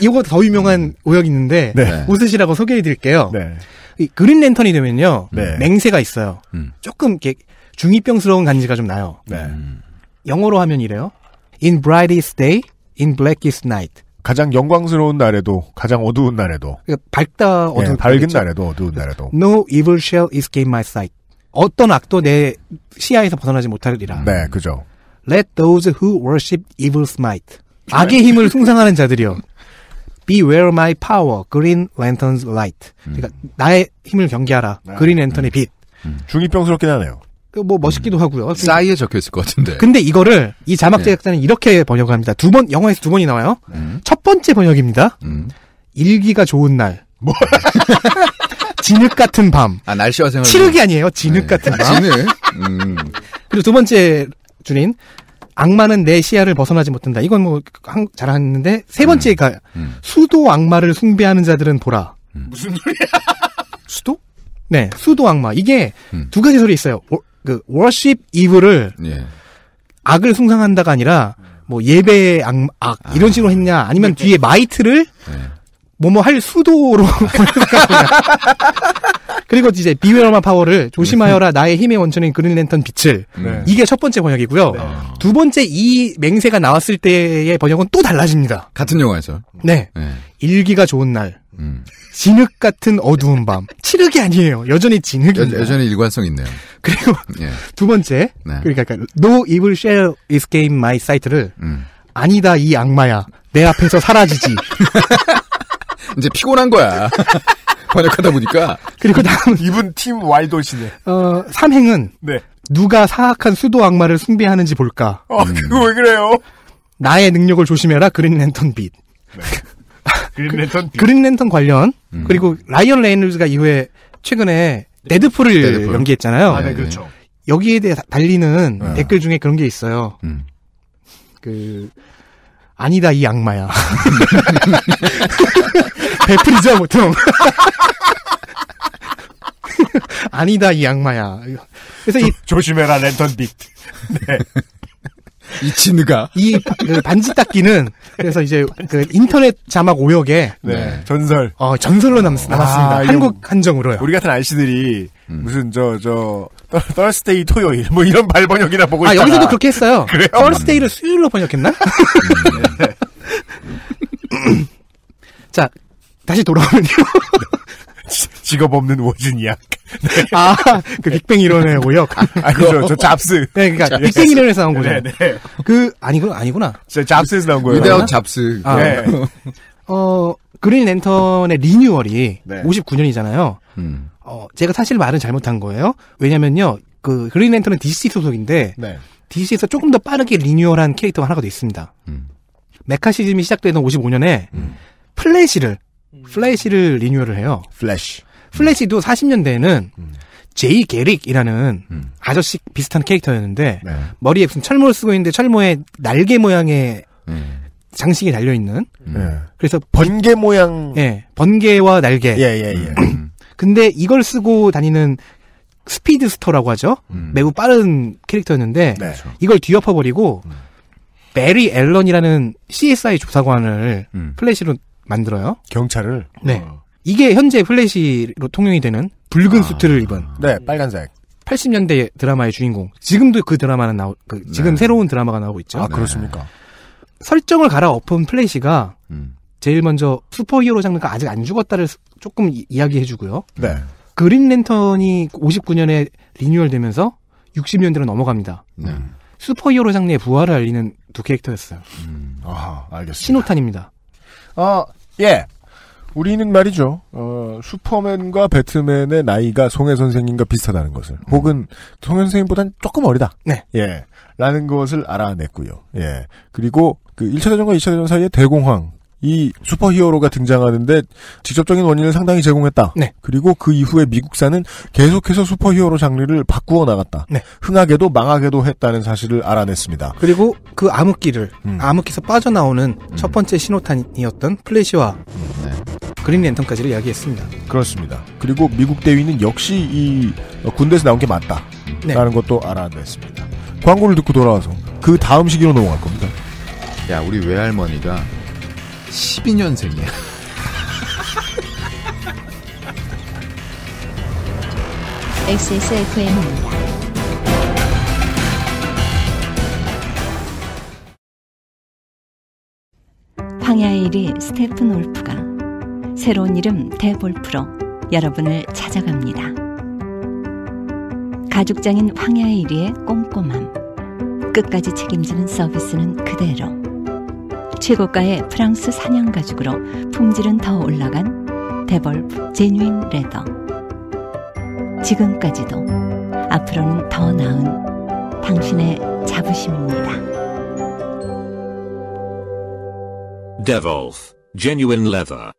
이거 더 유명한 오역이 있는데 네. 웃으시라고 소개해드릴게요. 네. 이 그린 랜턴이 되면요 네. 맹세가 있어요. 음. 조금 이렇게 중이병스러운 간지가 좀 나요. 네. 음. 영어로 하면 이래요. In brightest day, in blackest night. 가장 영광스러운 날에도 가장 어두운 날에도 그러니까 밝다 어두운 네, 밝은 날에도 어두운 날에도 No evil shall escape my sight. 어떤 악도 내 시야에서 벗어나지 못하리라. 네, 그죠. Let those who worship evil smite. 악의 힘을 숭상하는 자들이요. Beware my power, Green Lantern's light. 그러니까 음. 나의 힘을 경계하라. 아, 그린 랜턴의 음. 빛. 음. 중이병스럽긴 하네요. 그 뭐 멋있기도 하고요. 사이에 그러니까 적혀 있을 것 같은데. 근데 이거를 이 자막 제작자는 네. 이렇게 번역을 합니다. 두 번 영화에서 두 번이 나와요. 음. 첫 번째 번역입니다. 음. 일기가 좋은 날. 뭐? 진흙 같은 밤. 아 날씨와 생활. 칠흑이 아니에요. 진흙 네. 같은 밤. 진흙. 음. 그리고 두 번째 주인 악마는 내 시야를 벗어나지 못한다. 이건 뭐 잘하는데 세 번째가 음, 음. 수도 악마를 숭배하는 자들은 보라. 음. 무슨 소리야? 수도? 네, 수도 악마. 이게 음. 두 가지 소리 있어요. 워, 그 워십 이브를 예. 악을 숭상한다가 아니라 뭐 예배 악, 악 아. 이런 식으로 했냐 아니면 뒤에 마이트를 예. 뭐뭐 할 수도로 보냈까 그리고 이제 비웨어마 파워를 음. 조심하여라 나의 힘의 원천인 그린랜턴 빛을 네. 이게 첫 번째 번역이고요. 네. 두 번째 이 맹세가 나왔을 때의 번역은 또 달라집니다. 같은 영화에서. 네. 네. 일기가 좋은 날. 음. 진흙 같은 어두운 밤. 칠흑이 아니에요. 여전히 진흙이. 여, 전히 일관성 있네요. 그리고 예. 두 번째. 네. 그러니까 No evil shall escape my sight를 음. 아니다 이 악마야. 내 앞에서 사라지지. 이제 피곤한 거야. 번역하다 보니까. 그리고 다음. 이분 팀 와이돌시네. 어, 삼행은. 네. 누가 사악한 수도 악마를 숭배하는지 볼까. 아, 그거 왜 그래요? 나의 능력을 조심해라, 그린 랜턴 빛. 네. 그린 랜턴 빛. 그린 랜턴 관련. 음. 그리고 라이언 레인놀즈가 이후에 최근에 데드풀을 데드풀. 연기했잖아요. 아, 네, 그렇죠. 여기에 대해 달리는 네. 댓글 중에 그런 게 있어요. 음. 그 아니다 이 악마야. 베풀이죠 보통. 아니다 이 악마야. 그래서 조, 이 조심해라 랜턴 빛. 네. 이친구가이그 반지 닦기는 그래서 이제 그 인터넷 자막 오역에 네. 네. 전설 어 전설로 남, 남았습니다. 아, 한국 한정으로요. 우리 같은 아저씨들이 음. 무슨 저저 저 r 썰 d a y 토요일 뭐 이런 발번역이나 보고 아, 있잖아. 여기서도 그렇게 했어요. 그래요? 썰 d a y 를 수요일로 번역했나? 음, 네. 자 다시 돌아오면요. 직업 없는 워즈니아 네. 아, 그 빅뱅 이론의 오역. 아, 아니죠, 저 잡스. 네, 그러니까 잡스. 빅뱅 이론에서 나온 거죠. 네, 네. 그 아니구 아니구나. 저 잡스에서 나온 거예요. 위대한 잡스. 아, 네. 어 그린 랜턴의 리뉴얼이 네. 59년이잖아요. 음. 어, 제가 사실 말은 잘못한 거예요. 왜냐면요. 그 그린 랜턴은 DC 소속인데 네. DC에서 조금 더 빠르게 리뉴얼한 캐릭터가 하나가 더 있습니다. 음. 메카시즘이 시작되던 55년에 음. 플래시를 음. 플래시를 리뉴얼을 해요. 플래시. 플래시도 40년대에는 음. 제이 게릭이라는 음. 아저씨 비슷한 캐릭터였는데 네. 머리에 무슨 철모를 쓰고 있는데 철모에 날개 모양의 음. 장식이 달려 있는. 음. 예. 그래서 번개 모양. 예, 번개와 날개. 예, 예, 예. 음. 음. 근데 이걸 쓰고 다니는 스피드스터라고 하죠. 음. 매우 빠른 캐릭터였는데 네. 이걸 뒤엎어버리고 음. 메리 앨런이라는 CSI 조사관을 음. 플래시로 만들어요. 경찰을. 네. 어. 이게 현재 플래시로 통용이 되는 붉은 아. 수트를 입은. 네, 빨간색. 80년대 드라마의 주인공. 지금도 그 드라마는 나오, 그 지금 네. 새로운 드라마가 나오고 있죠. 아, 그렇습니까? 네. 설정을 갈아엎은 플래시가 음. 제일 먼저 슈퍼히어로 장르가 아직 안 죽었다를 조금 이, 야기해주고요 네. 그린 랜턴이 59년에 리뉴얼되면서 60년대로 넘어갑니다. 네. 슈퍼히어로 장르의 부활을 알리는 두 캐릭터였어요. 음, 아 알겠습니다. 신호탄입니다. 어, 예. 우리는 말이죠. 어, 슈퍼맨과 배트맨의 나이가 송혜 선생님과 비슷하다는 것을, 음. 혹은 송혜 선생님보단 조금 어리다. 네. 예. 라는 것을 알아냈고요. 예. 그리고 그 1차 대전과 2차 대전 사이의 대공황 이 슈퍼히어로가 등장하는데 직접적인 원인을 상당히 제공했다. 네. 그리고 그 이후에 미국사는 계속해서 슈퍼히어로 장르를 바꾸어 나갔다. 네. 흥하게도 망하게도 했다는 사실을 알아냈습니다. 그리고 그 암흑기를 음. 암흑기에서 빠져나오는 음. 첫 번째 신호탄이었던 플래시와 음, 네. 그린 랜턴까지를 이야기했습니다. 그렇습니다. 그리고 미국 대위는 역시 이 군대에서 나온 게 맞다. 네. 라는 것도 알아냈습니다. 광고를 듣고 돌아와서 그 다음 시기로 넘어갈 겁니다. 야, 우리 외할머니가 12년생이야. x 야의 1위 스테픈 올프가 새로운 이름 대볼프로 여러분을 찾아갑니다. 가죽장인 황야의 1위의 꼼꼼함. 끝까지 책임지는 서비스는 그대로. 최고가의 프랑스 사냥 가죽으로 품질은 더 올라간 데벌프 제뉴인 레더. 지금까지도 앞으로는 더 나은 당신의 자부심입니다. Devolf Genuine Leather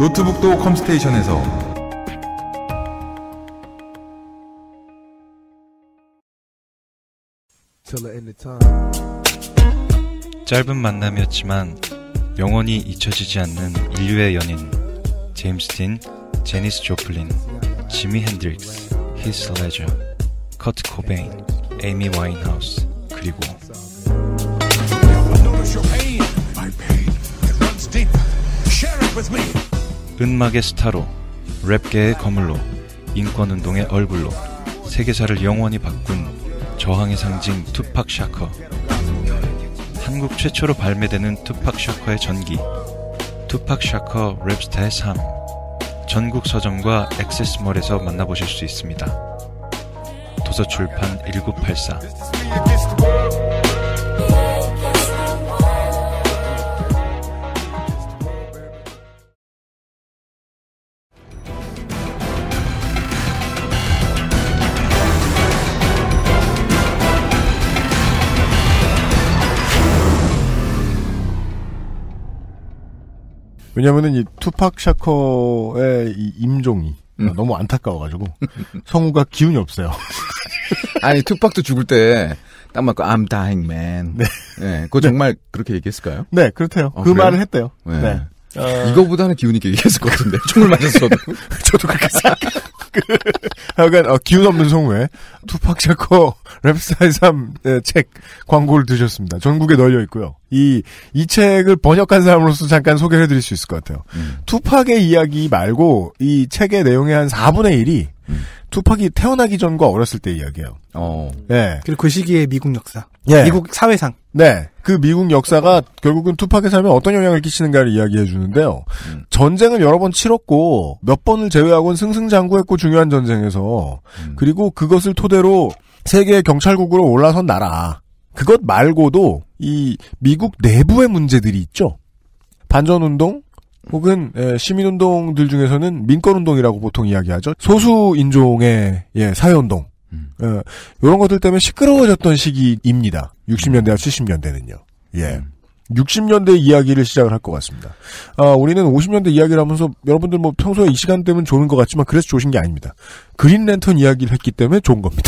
노트북도 컴스테이션에서 짧은 만남이었지만 영원히 잊혀지지 않는 인류의 연인 제임스 딘, 제니스 조플린, 지미 핸드릭스, 히스 레저, 커트 코베인, 에이미 와인하우스 그리고 음악의 스타로 랩계의 거물로 인권운동의 얼굴로 세계사를 영원히 바꾼 저항의 상징 투팍 샤커. 한국 최초로 발매되는 투팍 샤커의 전기. 투팍 샤커 랩스타의 삶. 전국 서점과 액세스몰에서 만나보실 수 있습니다. 도서출판 1984. 왜냐면은 이 투팍 샤커의 이 임종이 음. 너무 안타까워가지고 성우가 기운이 없어요. 아니 투팍도 죽을 때 딱 맞고 I'm dying man. 네. 네. 그거 네. 정말 네. 그렇게 얘기했을까요? 네, 그렇대요. 어, 그 그래요? 말을 했대요. 네. 네. 어... 이거보다는 기운 있게 얘기했을 것 같은데. 총을 맞았어도. 저도 그렇게 생각. 그, 하여간 어, 기운 없는 송우에 투팍 샤커 랩사이삼책 네, 광고를 드셨습니다. 전국에 널려 있고요. 이 이 책을 번역한 사람으로서 잠깐 소개해드릴 수 있을 것 같아요. 음. 투팍의 이야기 말고 이 책의 내용의 한 4분의 1이 투팍이 태어나기 전과 어렸을 때 이야기예요. 어. 예. 그리고 그 시기의 미국 역사. 예. 미국 사회상. 네. 그 미국 역사가 결국은 투팍의 삶에 어떤 영향을 끼치는가를 이야기해 주는데요. 음. 전쟁을 여러 번 치렀고 몇 번을 제외하고는 승승장구했고 중요한 전쟁에서 음. 그리고 그것을 토대로 세계 경찰국으로 올라선 나라. 그것 말고도 이 미국 내부의 문제들이 있죠. 반전운동, 혹은 예, 시민운동들 중에서는 민권운동이라고 보통 이야기하죠. 소수인종의 예, 사회운동 음. 어, 예, 이런 것들 때문에 시끄러워졌던 시기입니다. 60년대와 70년대는요. 예. 음. 60년대 이야기를 시작을 할 것 같습니다. 아, 우리는 50년대 이야기를 하면서 여러분들 뭐 평소에 이 시간 되면 좋은 것 같지만 그래서 좋으신 게 아닙니다. 그린랜턴 이야기를 했기 때문에 좋은 겁니다.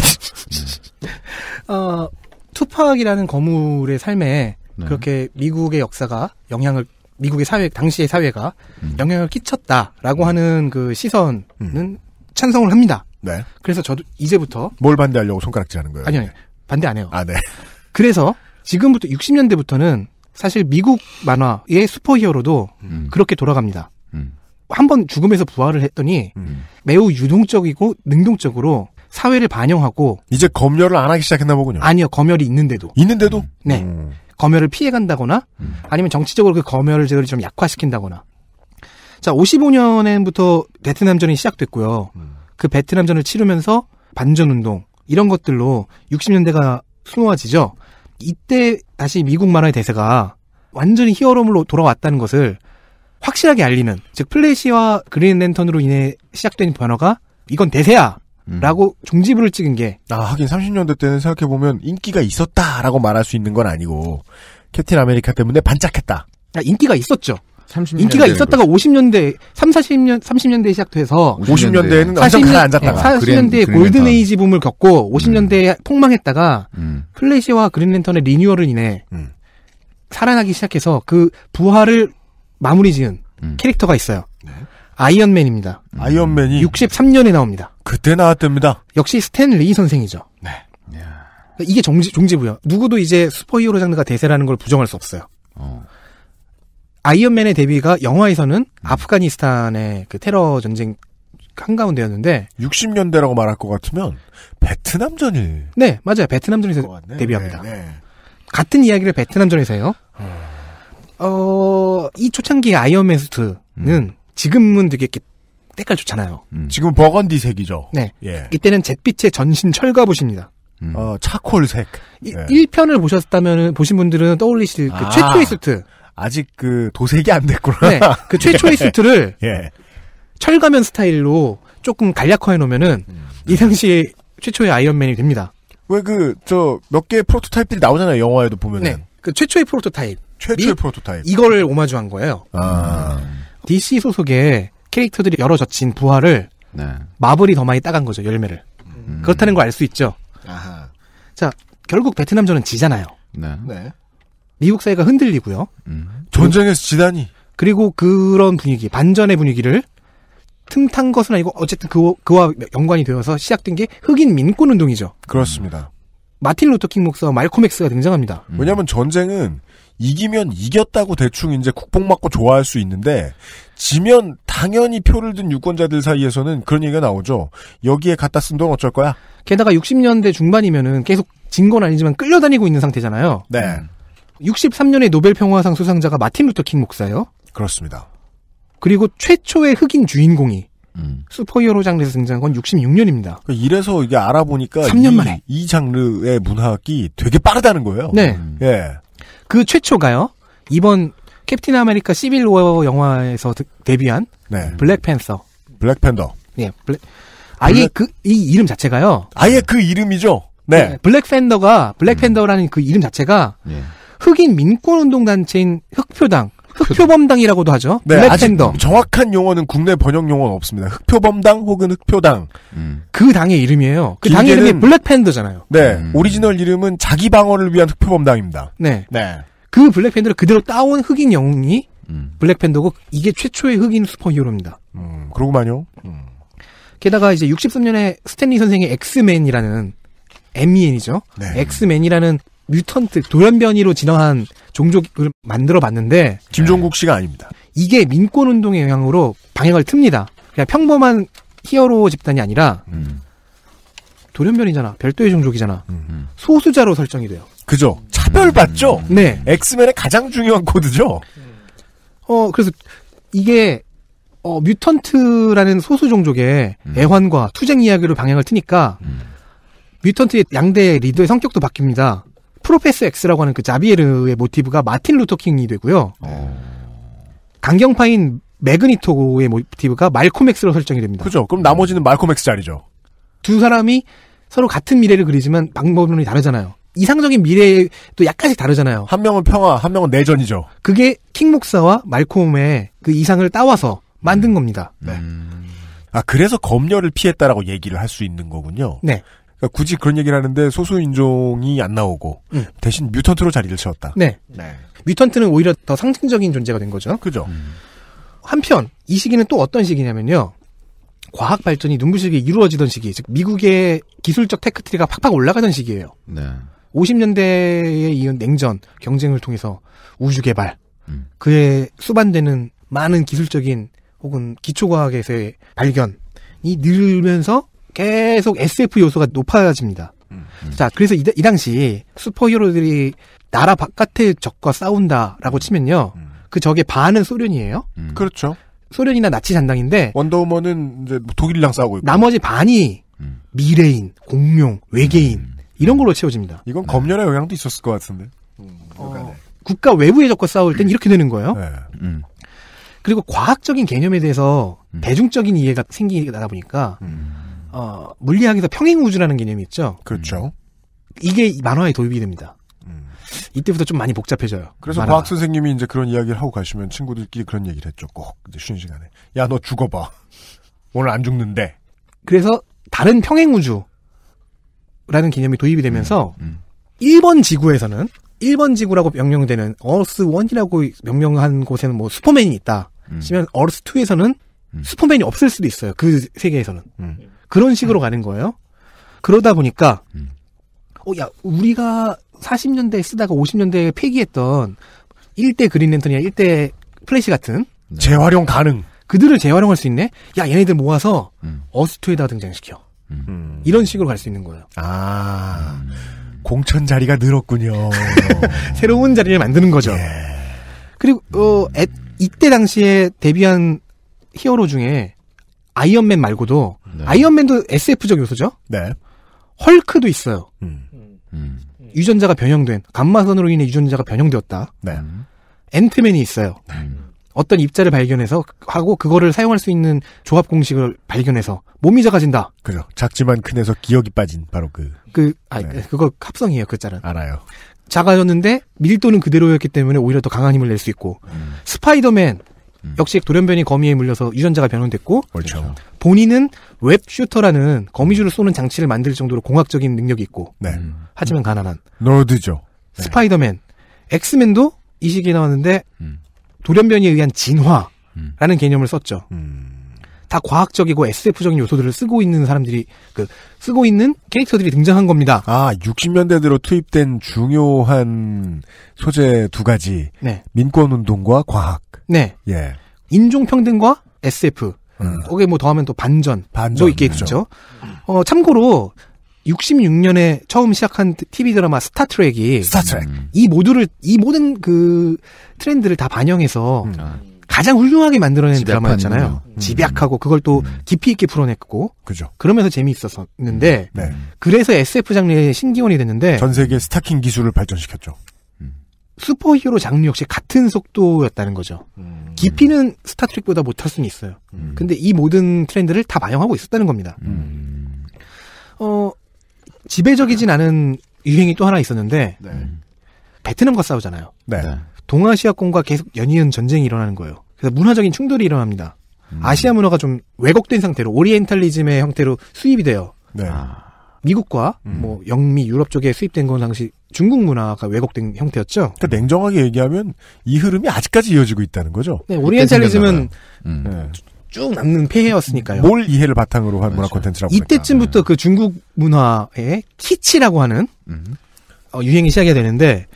음. 어, 투팍이라는 거물의 삶에 네. 그렇게 미국의 역사가 영향을 미국의 사회 당시의 사회가 음. 영향을 끼쳤다라고 하는 그 시선은 음. 찬성을 합니다. 네. 그래서 저도 이제부터 뭘 반대하려고 손가락질하는 거예요? 아니요, 아니, 반대 안 해요. 아 네. 그래서 지금부터 60년대부터는 사실 미국 만화의 슈퍼히어로도 음. 그렇게 돌아갑니다. 음. 한번 죽음에서 부활을 했더니 음. 매우 유동적이고 능동적으로 사회를 반영하고 이제 검열을 안 하기 시작했나 보군요. 아니요, 검열이 있는데도 있는데도 네 음. 검열을 피해간다거나 음. 아니면 정치적으로 그 검열을 제좀 약화시킨다거나. 자, 55년부터 베트남전이 시작됐고요. 음. 그 베트남전을 치르면서 반전운동 이런 것들로 60년대가 수놓아지죠. 이때 다시 미국 만화의 대세가 완전히 히어로물로 돌아왔다는 것을 확실하게 알리는 즉 플래시와 그린 랜턴으로 인해 시작된 변화가 이건 대세야 음. 라고 종지부를 찍은 게. 아, 하긴 30년대 때는 생각해보면 인기가 있었다라고 말할 수 있는 건 아니고, 캡틴 아메리카 때문에 반짝했다. 아, 인기가 있었죠. 인기가 있었다가 50년대, 30, 40년, 30년대에 시작돼서 50년대에는 40년, 앉았다가 40년대에 골든 에이지 붐을 겪고 50년대에 음. 폭망했다가 음. 플래시와 그린랜턴의 리뉴얼을 인해 음. 살아나기 시작해서 그 부활을 마무리 지은 음. 캐릭터가 있어요. 네. 아이언맨입니다. 아이언맨이 63년에 나옵니다. 그때 나왔답니다. 역시 스탠 리 선생이죠. 네. 그러니까 이게 정지, 종지부요. 누구도 이제 슈퍼히어로 장르가 대세라는 걸 부정할 수 없어요. 어. 아이언맨의 데뷔가 영화에서는 음. 아프가니스탄의 그 테러 전쟁 한가운데였는데 60년대라고 말할 것 같으면 베트남전일 네 맞아요 베트남전에서 데뷔합니다. 네, 네. 같은 이야기를 베트남전에서 해요. 음. 어. 어이 초창기 아이언맨 수트는 음. 지금은 되게 이렇게 때깔 좋잖아요. 음. 지금 버건디색이죠. 네. 예. 이때는 잿빛의 전신 철가붓입니다. 음. 어, 차콜색. 예. 1편을 보셨다면, 보신 분들은 떠올리실 그 아, 최초의 수트. 아직 그 도색이 안 됐구나. 네. 그 최초의 예. 수트를 예. 철가면 스타일로 조금 간략화해 놓으면은 음. 이 당시 에 최초의 아이언맨이 됩니다. 왜 그, 저, 몇 개의 프로토타입들이 나오잖아요. 영화에도 보면은. 네. 그 최초의 프로토타입. 최초의 프로토타입. 이거를 오마주한 거예요. 아. DC 소속의 캐릭터들이 여러 젖힌 부하를 네. 마블이 더 많이 따간 거죠 열매를. 음. 그렇다는 걸 알 수 있죠. 아하. 자 결국 베트남전은 지잖아요. 네. 네. 미국 사회가 흔들리고요. 음. 전쟁에서 지다니. 그리고 그런 분위기, 반전의 분위기를 틈탄 것은 아니고 어쨌든 그, 그와 연관이 되어서 시작된 게 흑인 민권 운동이죠. 그렇습니다. 마틴 루터킹 목사와 말콤 엑스가 등장합니다. 음. 왜냐하면 전쟁은 이기면 이겼다고 대충 이제 국뽕 맞고 좋아할 수 있는데 지면 당연히 표를 든 유권자들 사이에서는 그런 얘기가 나오죠. 여기에 갖다 쓴 돈 어쩔 거야? 게다가 60년대 중반이면은 계속 진 건 아니지만 끌려다니고 있는 상태잖아요. 네. 63년에 노벨 평화상 수상자가 마틴 루터 킹 목사예요. 그렇습니다. 그리고 최초의 흑인 주인공이 음. 슈퍼히어로 장르에서 등장한 건 66년입니다. 그 이래서 이게 알아보니까 3년 만에 이, 이 장르의 문학이 되게 빠르다는 거예요. 네. 음. 예. 그 최초가요. 이번 캡틴 아메리카 시빌 워 영화에서 드, 데뷔한 네. 블랙팬서. 블랙팬더. 네. 예, 블랙, 아예 블랙... 그이 이름 자체가요. 아예 그 이름이죠. 네. 네. 예, 블랙팬더가 블랙팬더라는 음. 그 이름 자체가 네. 흑인 민권 운동 단체인 흑표당 흑표범당이라고도 하죠. 네, 블랙팬더. 정확한 용어는 국내 번역 용어는 없습니다. 흑표범당 혹은 흑표당. 음. 그 당의 이름이에요. 그 당의 이름이 블랙팬더잖아요. 네. 음. 오리지널 이름은 자기 방어를 위한 흑표범당입니다. 네. 네. 그 블랙팬더를 그대로 따온 흑인 영웅이 음. 블랙팬더고 이게 최초의 흑인 슈퍼히어로입니다. 음, 그러고만요. 음. 게다가 이제 63년에 스탠리 선생의 엑스맨이라는 MEN이죠. 네. 엑스맨이라는 뮤턴트 돌연변이로 진화한 종족을 만들어 봤는데 김종국 씨가 아닙니다. 이게 민권 운동의 영향으로 방향을 틉니다. 그냥 평범한 히어로 집단이 아니라 음. 돌연변이잖아. 별도의 종족이잖아. 음 소수자로 설정이 돼요. 그죠. 차별받죠? 음. 네. 엑스맨의 가장 중요한 코드죠? 어, 그래서 이게, 어, 뮤턴트라는 소수 종족의 음. 애환과 투쟁 이야기로 방향을 트니까, 음. 뮤턴트의 양대 리더의 성격도 바뀝니다. 프로페스 X라고 하는 그 자비에르의 모티브가 마틴 루터킹이 되고요. 어. 강경파인 매그니토의 모티브가 말콤 스로 설정이 됩니다. 그죠. 그럼 나머지는 말콤 스 자리죠. 두 사람이 서로 같은 미래를 그리지만 방법론이 다르잖아요. 이상적인 미래도 약간씩 다르잖아요. 한 명은 평화, 한 명은 내전이죠. 그게 킹 목사와 말콤의 그 이상을 따와서 만든 겁니다. 네. 음. 아, 그래서 검열을 피했다라고 얘기를 할 수 있는 거군요. 네. 그러니까 굳이 그런 얘기를 하는데 소수 인종이 안 나오고 음. 대신 뮤턴트로 자리를 채웠다. 네. 네. 뮤턴트는 오히려 더 상징적인 존재가 된 거죠. 그죠. 음. 한편 이 시기는 또 어떤 시기냐면요. 과학 발전이 눈부시게 이루어지던 시기, 즉 미국의 기술적 테크트리가 팍팍 올라가던 시기예요. 네. 50년대에 이은 냉전, 경쟁을 통해서 우주 개발, 음. 그에 수반되는 많은 기술적인 혹은 기초과학에서의 발견이 늘면서 계속 SF 요소가 높아집니다. 음. 음, 자, 그래서 이, 이, 당시 슈퍼히어로들이 나라 바깥의 적과 싸운다라고 치면요. 음. 그 적의 반은 소련이에요. 음. 그렇죠. 소련이나 나치 잔당인데 원더우먼은 이제 뭐 독일랑 싸우고 있고 나머지 반이 음. 미래인, 공룡, 외계인 이런 걸로 채워집니다. 이건 네. 검열의 영향도 있었을 것 같은데. 어, 그러니까 네. 국가 외부의 적과 싸울 땐 이렇게 되는 거예요. 네. 그리고 과학적인 개념에 대해서 대중적인 이해가 생기다 보니까 어, 물리학에서 평행 우주라는 개념이 있죠. 그렇죠. 음. 이게 만화에 도입이 됩니다. 음. 이때부터 좀 많이 복잡해져요. 그래서 과학 선생님이 이제 그런 이야기를 하고 가시면 친구들끼리 그런 얘기를 했죠. 꼭 이제 쉬는 시간에 야 너 죽어봐. 오늘 안 죽는데. 그래서 다른 평행 우주라는 개념이 도입이 되면서 음, 음. 1번 지구에서는 1번 지구라고 명명되는 어스 1이라고 명명한 곳에는 뭐 슈퍼맨이 있다. 음. 시면 어스 2에서는 슈퍼맨이 없을 수도 있어요. 그 세계에서는. 음. 그런 식으로 가는 거예요. 그러다 보니까 음. 어, 야, 우리가 40년대에 쓰다가 50년대에 폐기했던 1대 그린 랜턴이나 1대 플래시 같은 네. 재활용 가능. 그들을 재활용할 수 있네. 야, 얘네들 모아서 음. 어스투에다 등장시켜. 음. 음. 이런 식으로 갈 수 있는 거예요. 아, 음. 공천 자리가 늘었군요. 새로운 자리를 만드는 거죠. 예. 그리고 어, 음. 애, 이때 당시에 데뷔한 히어로 중에 아이언맨 말고도 네. 아이언맨도 SF적 요소죠. 네. 헐크도 있어요. 음. 음. 음. 유전자가 변형된 감마선으로 인해 유전자가 변형되었다. 네. 앤트맨이 음. 있어요. 네. 음. 어떤 입자를 발견해서 하고 그거를 사용할 수 있는 조합 공식을 발견해서 몸이 작아진다. 그죠. 작지만 큰에서 기억이 빠진 바로 그. 그, 아, 네. 그거 합성이에요. 그 자는. 알아요. 작아졌는데 밀도는 그대로였기 때문에 오히려 더 강한 힘을 낼 수 있고 음. 스파이더맨 음. 역시 돌연변이 거미에 물려서 유전자가 변환됐고 그렇죠. 본인은 웹 슈터라는 거미줄을 쏘는 장치를 만들 정도로 공학적인 능력이 있고 네. 음. 하지만 음. 가난한 너드죠. 네. 스파이더맨, 엑스맨도 이 시기에 나왔는데 음. 돌연변이에 의한 진화라는 개념을 썼죠. 음. 다 과학적이고 SF적인 요소들을 쓰고 있는 사람들이 그 쓰고 있는 캐릭터들이 등장한 겁니다. 아, 60년대 대로 투입된 중요한 소재 두 가지. 네. 민권 운동과 과학. 네. 예. 인종 평등과 SF. 음. 거기에 뭐 더하면 또 반전. 반전. 도 뭐 있겠죠. 그렇죠. 어, 참고로 66년에 처음 시작한 TV 드라마 스타트렉이 스타트렉 이 모두를 이 모든 그 트렌드를 다 반영해서 음. 아. 가장 훌륭하게 만들어낸 드라마였잖아요. 음. 집약하고 그걸 또 음. 깊이 있게 풀어냈고. 그죠. 그러면서 재미있었는데. 음. 네. 그래서 SF 장르의 신기원이 됐는데. 전 세계 스타킹 기술을 발전시켰죠. 음. 슈퍼히어로 장르 역시 같은 속도였다는 거죠. 음. 깊이는 스타트릭보다 못할 수는 있어요. 음. 근데 이 모든 트렌드를 다 반영하고 있었다는 겁니다. 음. 어, 지배적이진 않은 유행이 또 하나 있었는데 네. 베트남과 싸우잖아요. 네. 동아시아권과 계속 연이은 전쟁이 일어나는 거예요. 그래서 문화적인 충돌이 일어납니다. 음. 아시아 문화가 좀 왜곡된 상태로 오리엔탈리즘의 형태로 수입이 돼요. 네. 아. 미국과 음. 뭐 영미 유럽 쪽에 수입된 건 당시 중국 문화가 왜곡된 형태였죠. 그러니까 냉정하게 얘기하면 이 흐름이 아직까지 이어지고 있다는 거죠. 네, 오리엔탈리즘은 네. 쭉 남는 폐해였으니까요. 음. 뭘 이해를 바탕으로 한 그렇죠. 문화 콘텐츠라고 이때쯤부터 네. 그 중국 문화의 키치라고 하는 음. 어, 유행이 시작이 되는데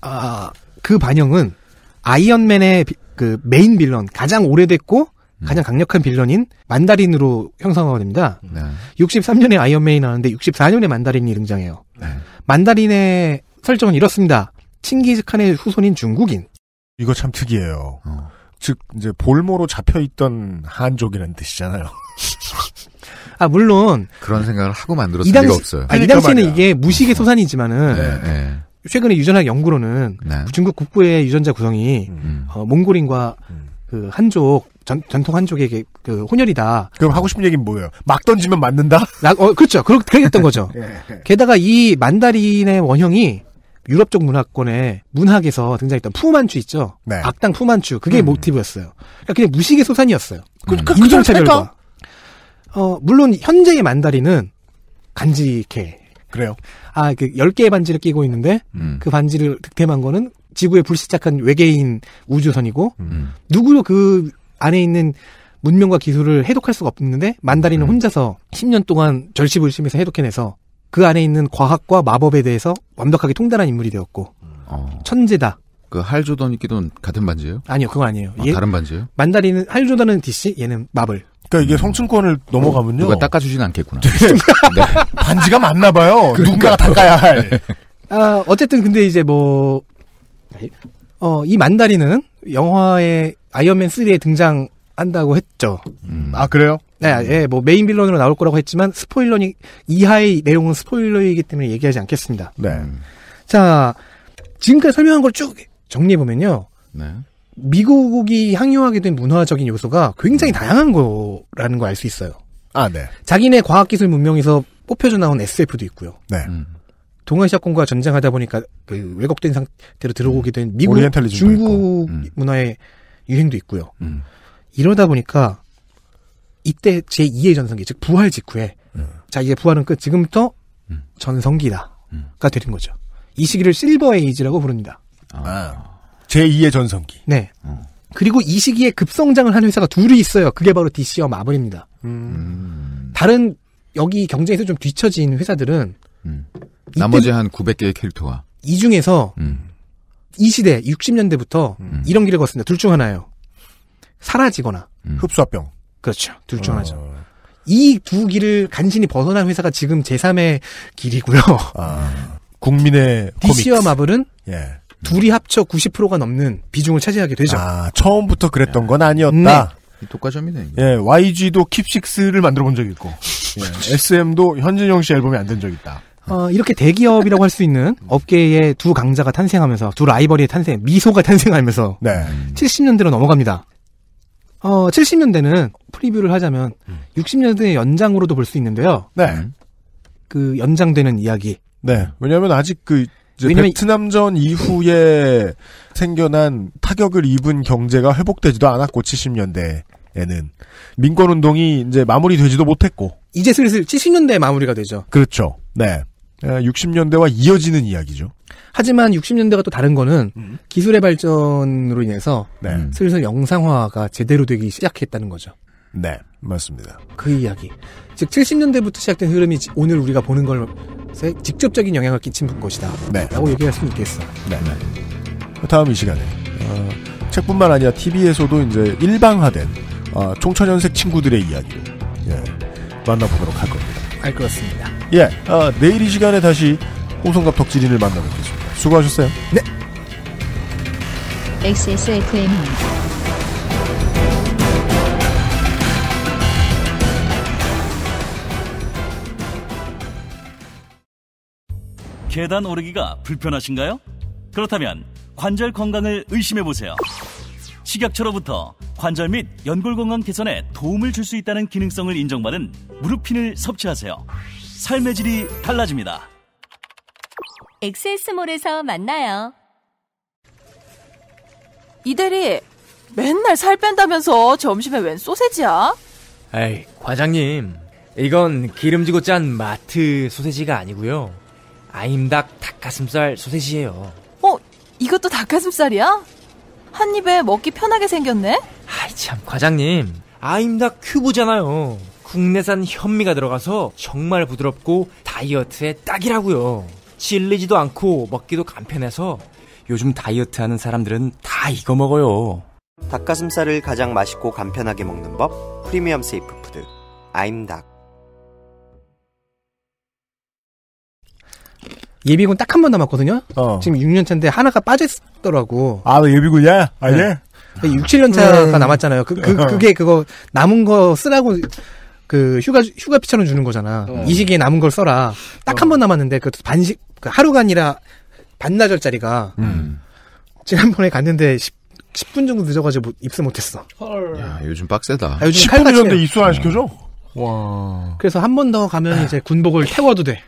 아, 그 반영은 아이언맨의 그 메인 빌런 가장 오래됐고 음. 가장 강력한 빌런인 만다린으로 형성화가 됩니다. 네. 63년에 아이언맨이 나왔는데 64년에 만다린이 등장해요. 네. 만다린의 설정은 이렇습니다. 칭기즈칸의 후손인 중국인. 이거 참 특이해요. 어. 즉 이제 볼모로 잡혀 있던 한족이라는 뜻이잖아요. 아 물론 그런 생각을 하고 만들었을 리가 없어요. 아, 이 당시에는 이게 무식의 소산이지만은 네, 네. 최근에 유전학 연구로는 네. 중국 국부의 유전자 구성이 음. 어, 몽골인과 음. 그 한족 전, 전통 한족에게 그 혼혈이다. 그럼 하고 싶은 얘기는 뭐예요? 막 던지면 맞는다? 나, 어, 그렇죠. 그렇, 그랬던 거죠. 예, 예. 게다가 이 만다린의 원형이 유럽 쪽 문화권의 문학에서 등장했던 푸만추 있죠. 네. 악당 푸만추 그게 음. 모티브였어요. 그러니까 그냥 무식의 소산이었어요. 그, 음. 그, 그, 인종차별과. 어 물론 현재의 만다리는 간직해. 그래요. 아, 그 10개의 반지를 끼고 있는데 음. 그 반지를 득템한 거는 지구에 불시착한 외계인 우주선이고 음. 누구도 그 안에 있는 문명과 기술을 해독할 수가 없는데 만다리는 음. 혼자서 10년 동안 절시불심해서 해독해내서 그 안에 있는 과학과 마법에 대해서 완벽하게 통달한 인물이 되었고 어. 천재다. 그 할조던이 끼던 같은 반지예요? 아니요, 그건 아니에요. 아, 얘, 다른 반지예요? 만다리는 할조던은 DC, 얘는 마블. 그러니까 이게 성층권을 어, 넘어가면요. 누가 닦아주진 않겠구나. 네. 네. 반지가 맞나 봐요. 그러니까. 누군가가 닦아야 할. 네. 아, 어쨌든 근데 이제 뭐, 어, 이 만다리는 영화의 아이언맨 3에 등장한다고 했죠. 음. 아, 그래요? 네, 예, 뭐 메인 빌런으로 나올 거라고 했지만 스포일러니, 이하의 내용은 스포일러이기 때문에 얘기하지 않겠습니다. 네. 자, 지금까지 설명한 걸 쭉 정리해보면요. 네. 미국이 향유하게 된 문화적인 요소가 굉장히 음. 다양한 거라는 걸 알 수 있어요. 아, 네. 자기네 과학기술 문명에서 뽑혀져 나온 SF도 있고요. 네. 음. 동아시아권과 전쟁하다 보니까 그 왜곡된 상태로 들어오게 음. 된 미국, 중국 음. 문화의 유행도 있고요. 음. 이러다 보니까 이때 제 2의 전성기, 즉 부활 직후에 자 이제 부활은 끝, 지금부터 전성기다가 되는 거죠. 이 시기를 실버 에이지라고 부릅니다. 아. 아. 제2의 전성기. 네. 음. 그리고 이 시기에 급성장을 한 회사가 둘이 있어요. 그게 바로 DC와 마블입니다. 음. 음. 다른 여기 경쟁에서 좀 뒤처진 회사들은 음. 나머지 한 900개의 캐릭터가 이 중에서 음. 이 시대 60년대부터 이런 길을 걷습니다. 둘 중 하나예요. 사라지거나 흡수합병 그렇죠. 둘중 어. 하나죠. 이 두 길을 간신히 벗어난 회사가 지금 제3의 길이고요. 아, 국민의 DC와 코믹스. 마블은 예. 둘이 합쳐 90%가 넘는 비중을 차지하게 되죠. 아, 처음부터 그랬던 건 아니었다. 네. 독과점이네. 예, YG도 킵식스를 만들어 본 적이 있고, 예, SM도 현진영 씨 앨범이 안 된적이 있다. 어, 이렇게 대기업이라고 할 수 있는 업계의 두 강자가 탄생하면서 두 라이벌이 탄생, 미소가 탄생하면서 네. 70년대로 넘어갑니다. 어, 70년대는 프리뷰를 하자면 60년대 의 연장으로도 볼 수 있는데요. 네. 그 연장되는 이야기. 네. 왜냐하면 아직 그 왜냐면 베트남전 이후에 생겨난 타격을 입은 경제가 회복되지도 않았고 70년대에는 민권 운동이 이제 마무리되지도 못했고 이제 슬슬 70년대 마무리가 되죠. 그렇죠. 네. 60년대와 이어지는 이야기죠. 하지만 60년대가 또 다른 거는 음. 기술의 발전으로 인해서 네. 슬슬 영상화가 제대로 되기 시작했다는 거죠. 네, 맞습니다. 그 이야기. 즉 70년대부터 시작된 흐름이 오늘 우리가 보는 것에 직접적인 영향을 끼친 것이다. 네. 라고 얘기할 수 있겠어. 네. 네. 다음 이 시간에 어, 책뿐만 아니라 TV에서도 이제 일방화된 어, 총천연색 친구들의 이야기를 예, 만나보도록 할 겁니다. 알것같니다 예, 어, 내일 이 시간에 다시 홍성갑 덕질인을 만나뵙겠습니다. 수고하셨어요. 네. XSFM입니다. 계단 오르기가 불편하신가요? 그렇다면 관절 건강을 의심해 보세요. 식약처로부터 관절 및 연골 건강 개선에 도움을 줄 수 있다는 기능성을 인정받은 무릎핀을 섭취하세요. 삶의 질이 달라집니다. 엑세스몰에서 만나요. 이대리, 맨날 살 뺀다면서 점심에 웬 소세지야? 에이, 과장님. 이건 기름지고 짠 마트 소세지가 아니고요. 아임닭 닭가슴살 소세지예요. 어, 이것도 닭가슴살이야? 한 입에 먹기 편하게 생겼네. 아이 참 과장님, 아임닭 큐브잖아요. 국내산 현미가 들어가서 정말 부드럽고 다이어트에 딱이라고요. 질리지도 않고 먹기도 간편해서 요즘 다이어트 하는 사람들은 다 이거 먹어요. 닭가슴살을 가장 맛있고 간편하게 먹는 법 프리미엄 세이프 푸드 아임닭 예비군 딱 한 번 남았거든요. 어. 지금 6년 차인데 하나가 빠졌더라고. 아, 예비군이야? 아니? 네. 6, 7년 차가 음. 남았잖아요. 그, 그, 어. 그게 그거 남은 거 쓰라고 그 휴가 휴가 피처럼 주는 거잖아. 어. 이 시기에 남은 걸 써라. 딱 한번 어. 남았는데 그반식그 하루가 아니라 반나절짜리가 음. 지난번에 갔는데 10, 분 정도 늦어가지고 입수 못했어. 헐. 야 요즘 빡세다. 아, 요즘 10분 늦었 입수 안 음. 시켜줘? 와. 그래서 한 번 더 가면 이제 군복을 태워도 돼.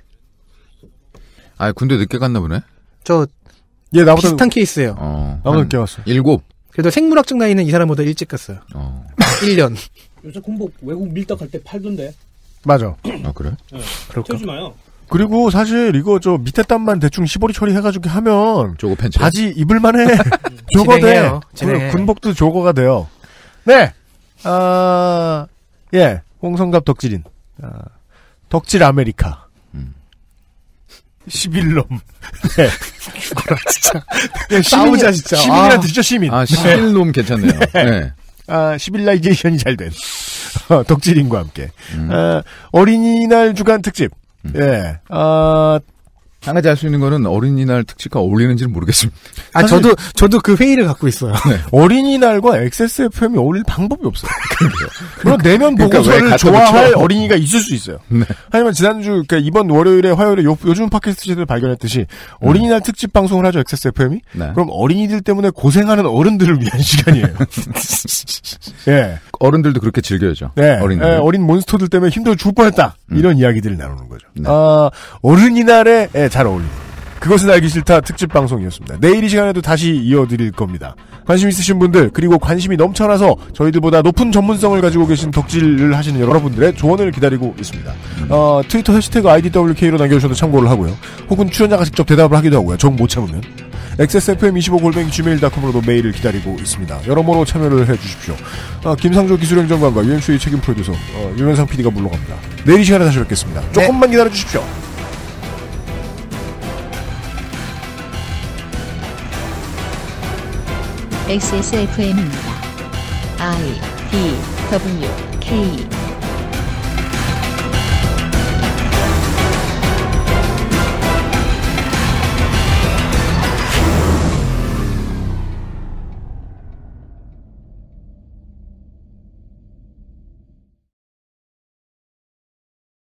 아, 군대 늦게 갔나 보네? 저, 예, 나보다 비슷한 케이스예요. 어, 나보다 늦게 갔어. 일곱. 그래도 생물학적 나이는 이 사람보다 일찍 갔어요. 어. 1년. 요새 군복 외국 밀떡 할때 팔던데. 맞아. 아, 그래? 네. 그럴까? 지 마요. 그리고 사실 이거 저 밑에 땀만 대충 시보리 처리해가지고 하면 저거 팬츠 바지 입을만 해. 조거 돼. 진행해. 군복도 조거가 돼요. 네. 아, 예. 홍성갑 덕질인. 아, 덕질 아메리카. 11놈. 네. 죽어라, 진짜. 네, 네 싸우자, 진짜. 시민이라 듣죠, 아. 시민. 아, 11놈 괜찮네요. 네. 네. 아, 시빌라이제이션이 잘 된. 덕질인과 어, 함께. 음. 아, 어린이날 주간 특집. 음. 예. 아, 한 가지 할 수 있는 거는 어린이날 특집과 어울리는지는 모르겠습니다. 아, 저도, 저도 그 회의를 갖고 있어요. 네. 어린이날과 XSFM이 어울릴 방법이 없어요. 그럼 그러니까 내면 보고서를 그러니까 좋아할 붙여? 어린이가 있을 수 있어요. 네. 하지만 지난주, 그니까 이번 월요일에 화요일에 요, 요즘 팟캐스트 시대를 발견했듯이 음. 어린이날 음. 특집 방송을 하죠, XSFM이. 네. 그럼 어린이들 때문에 고생하는 어른들을 위한 시간이에요. 예. 어른들도 그렇게 즐겨야죠. 네. 어린 에, 네, 어린 몬스터들 때문에 힘들어 죽을 뻔했다. 음. 이런 이야기들을 나누는 거죠. 네. 아, 어른이 날에 에, 예, 잘 어울리는. 그것은 알기 싫다 특집 방송이었습니다. 내일 이 시간에도 다시 이어드릴 겁니다. 관심 있으신 분들 그리고 관심이 넘쳐나서 저희들보다 높은 전문성을 가지고 계신 덕질을 하시는 여러분들의 조언을 기다리고 있습니다. 음. 어, 트위터 해시태그 IDWK로 남겨주셔도 참고를 하고요. 혹은 출연자가 직접 대답을 하기도 하고요. 정못 참으면. XSFM25골뱅이 gmail.com으로도 메일을 기다리고 있습니다. 여러모로 참여를 해주십시오. 아, 김상조 기술행정관과 UMC의 책임 프로듀서 어, 유현상 PD가 물러갑니다. 내일 이 시간에 다시 뵙겠습니다. 네. 조금만 네. 기다려주십시오. XSFM입니다. I D W K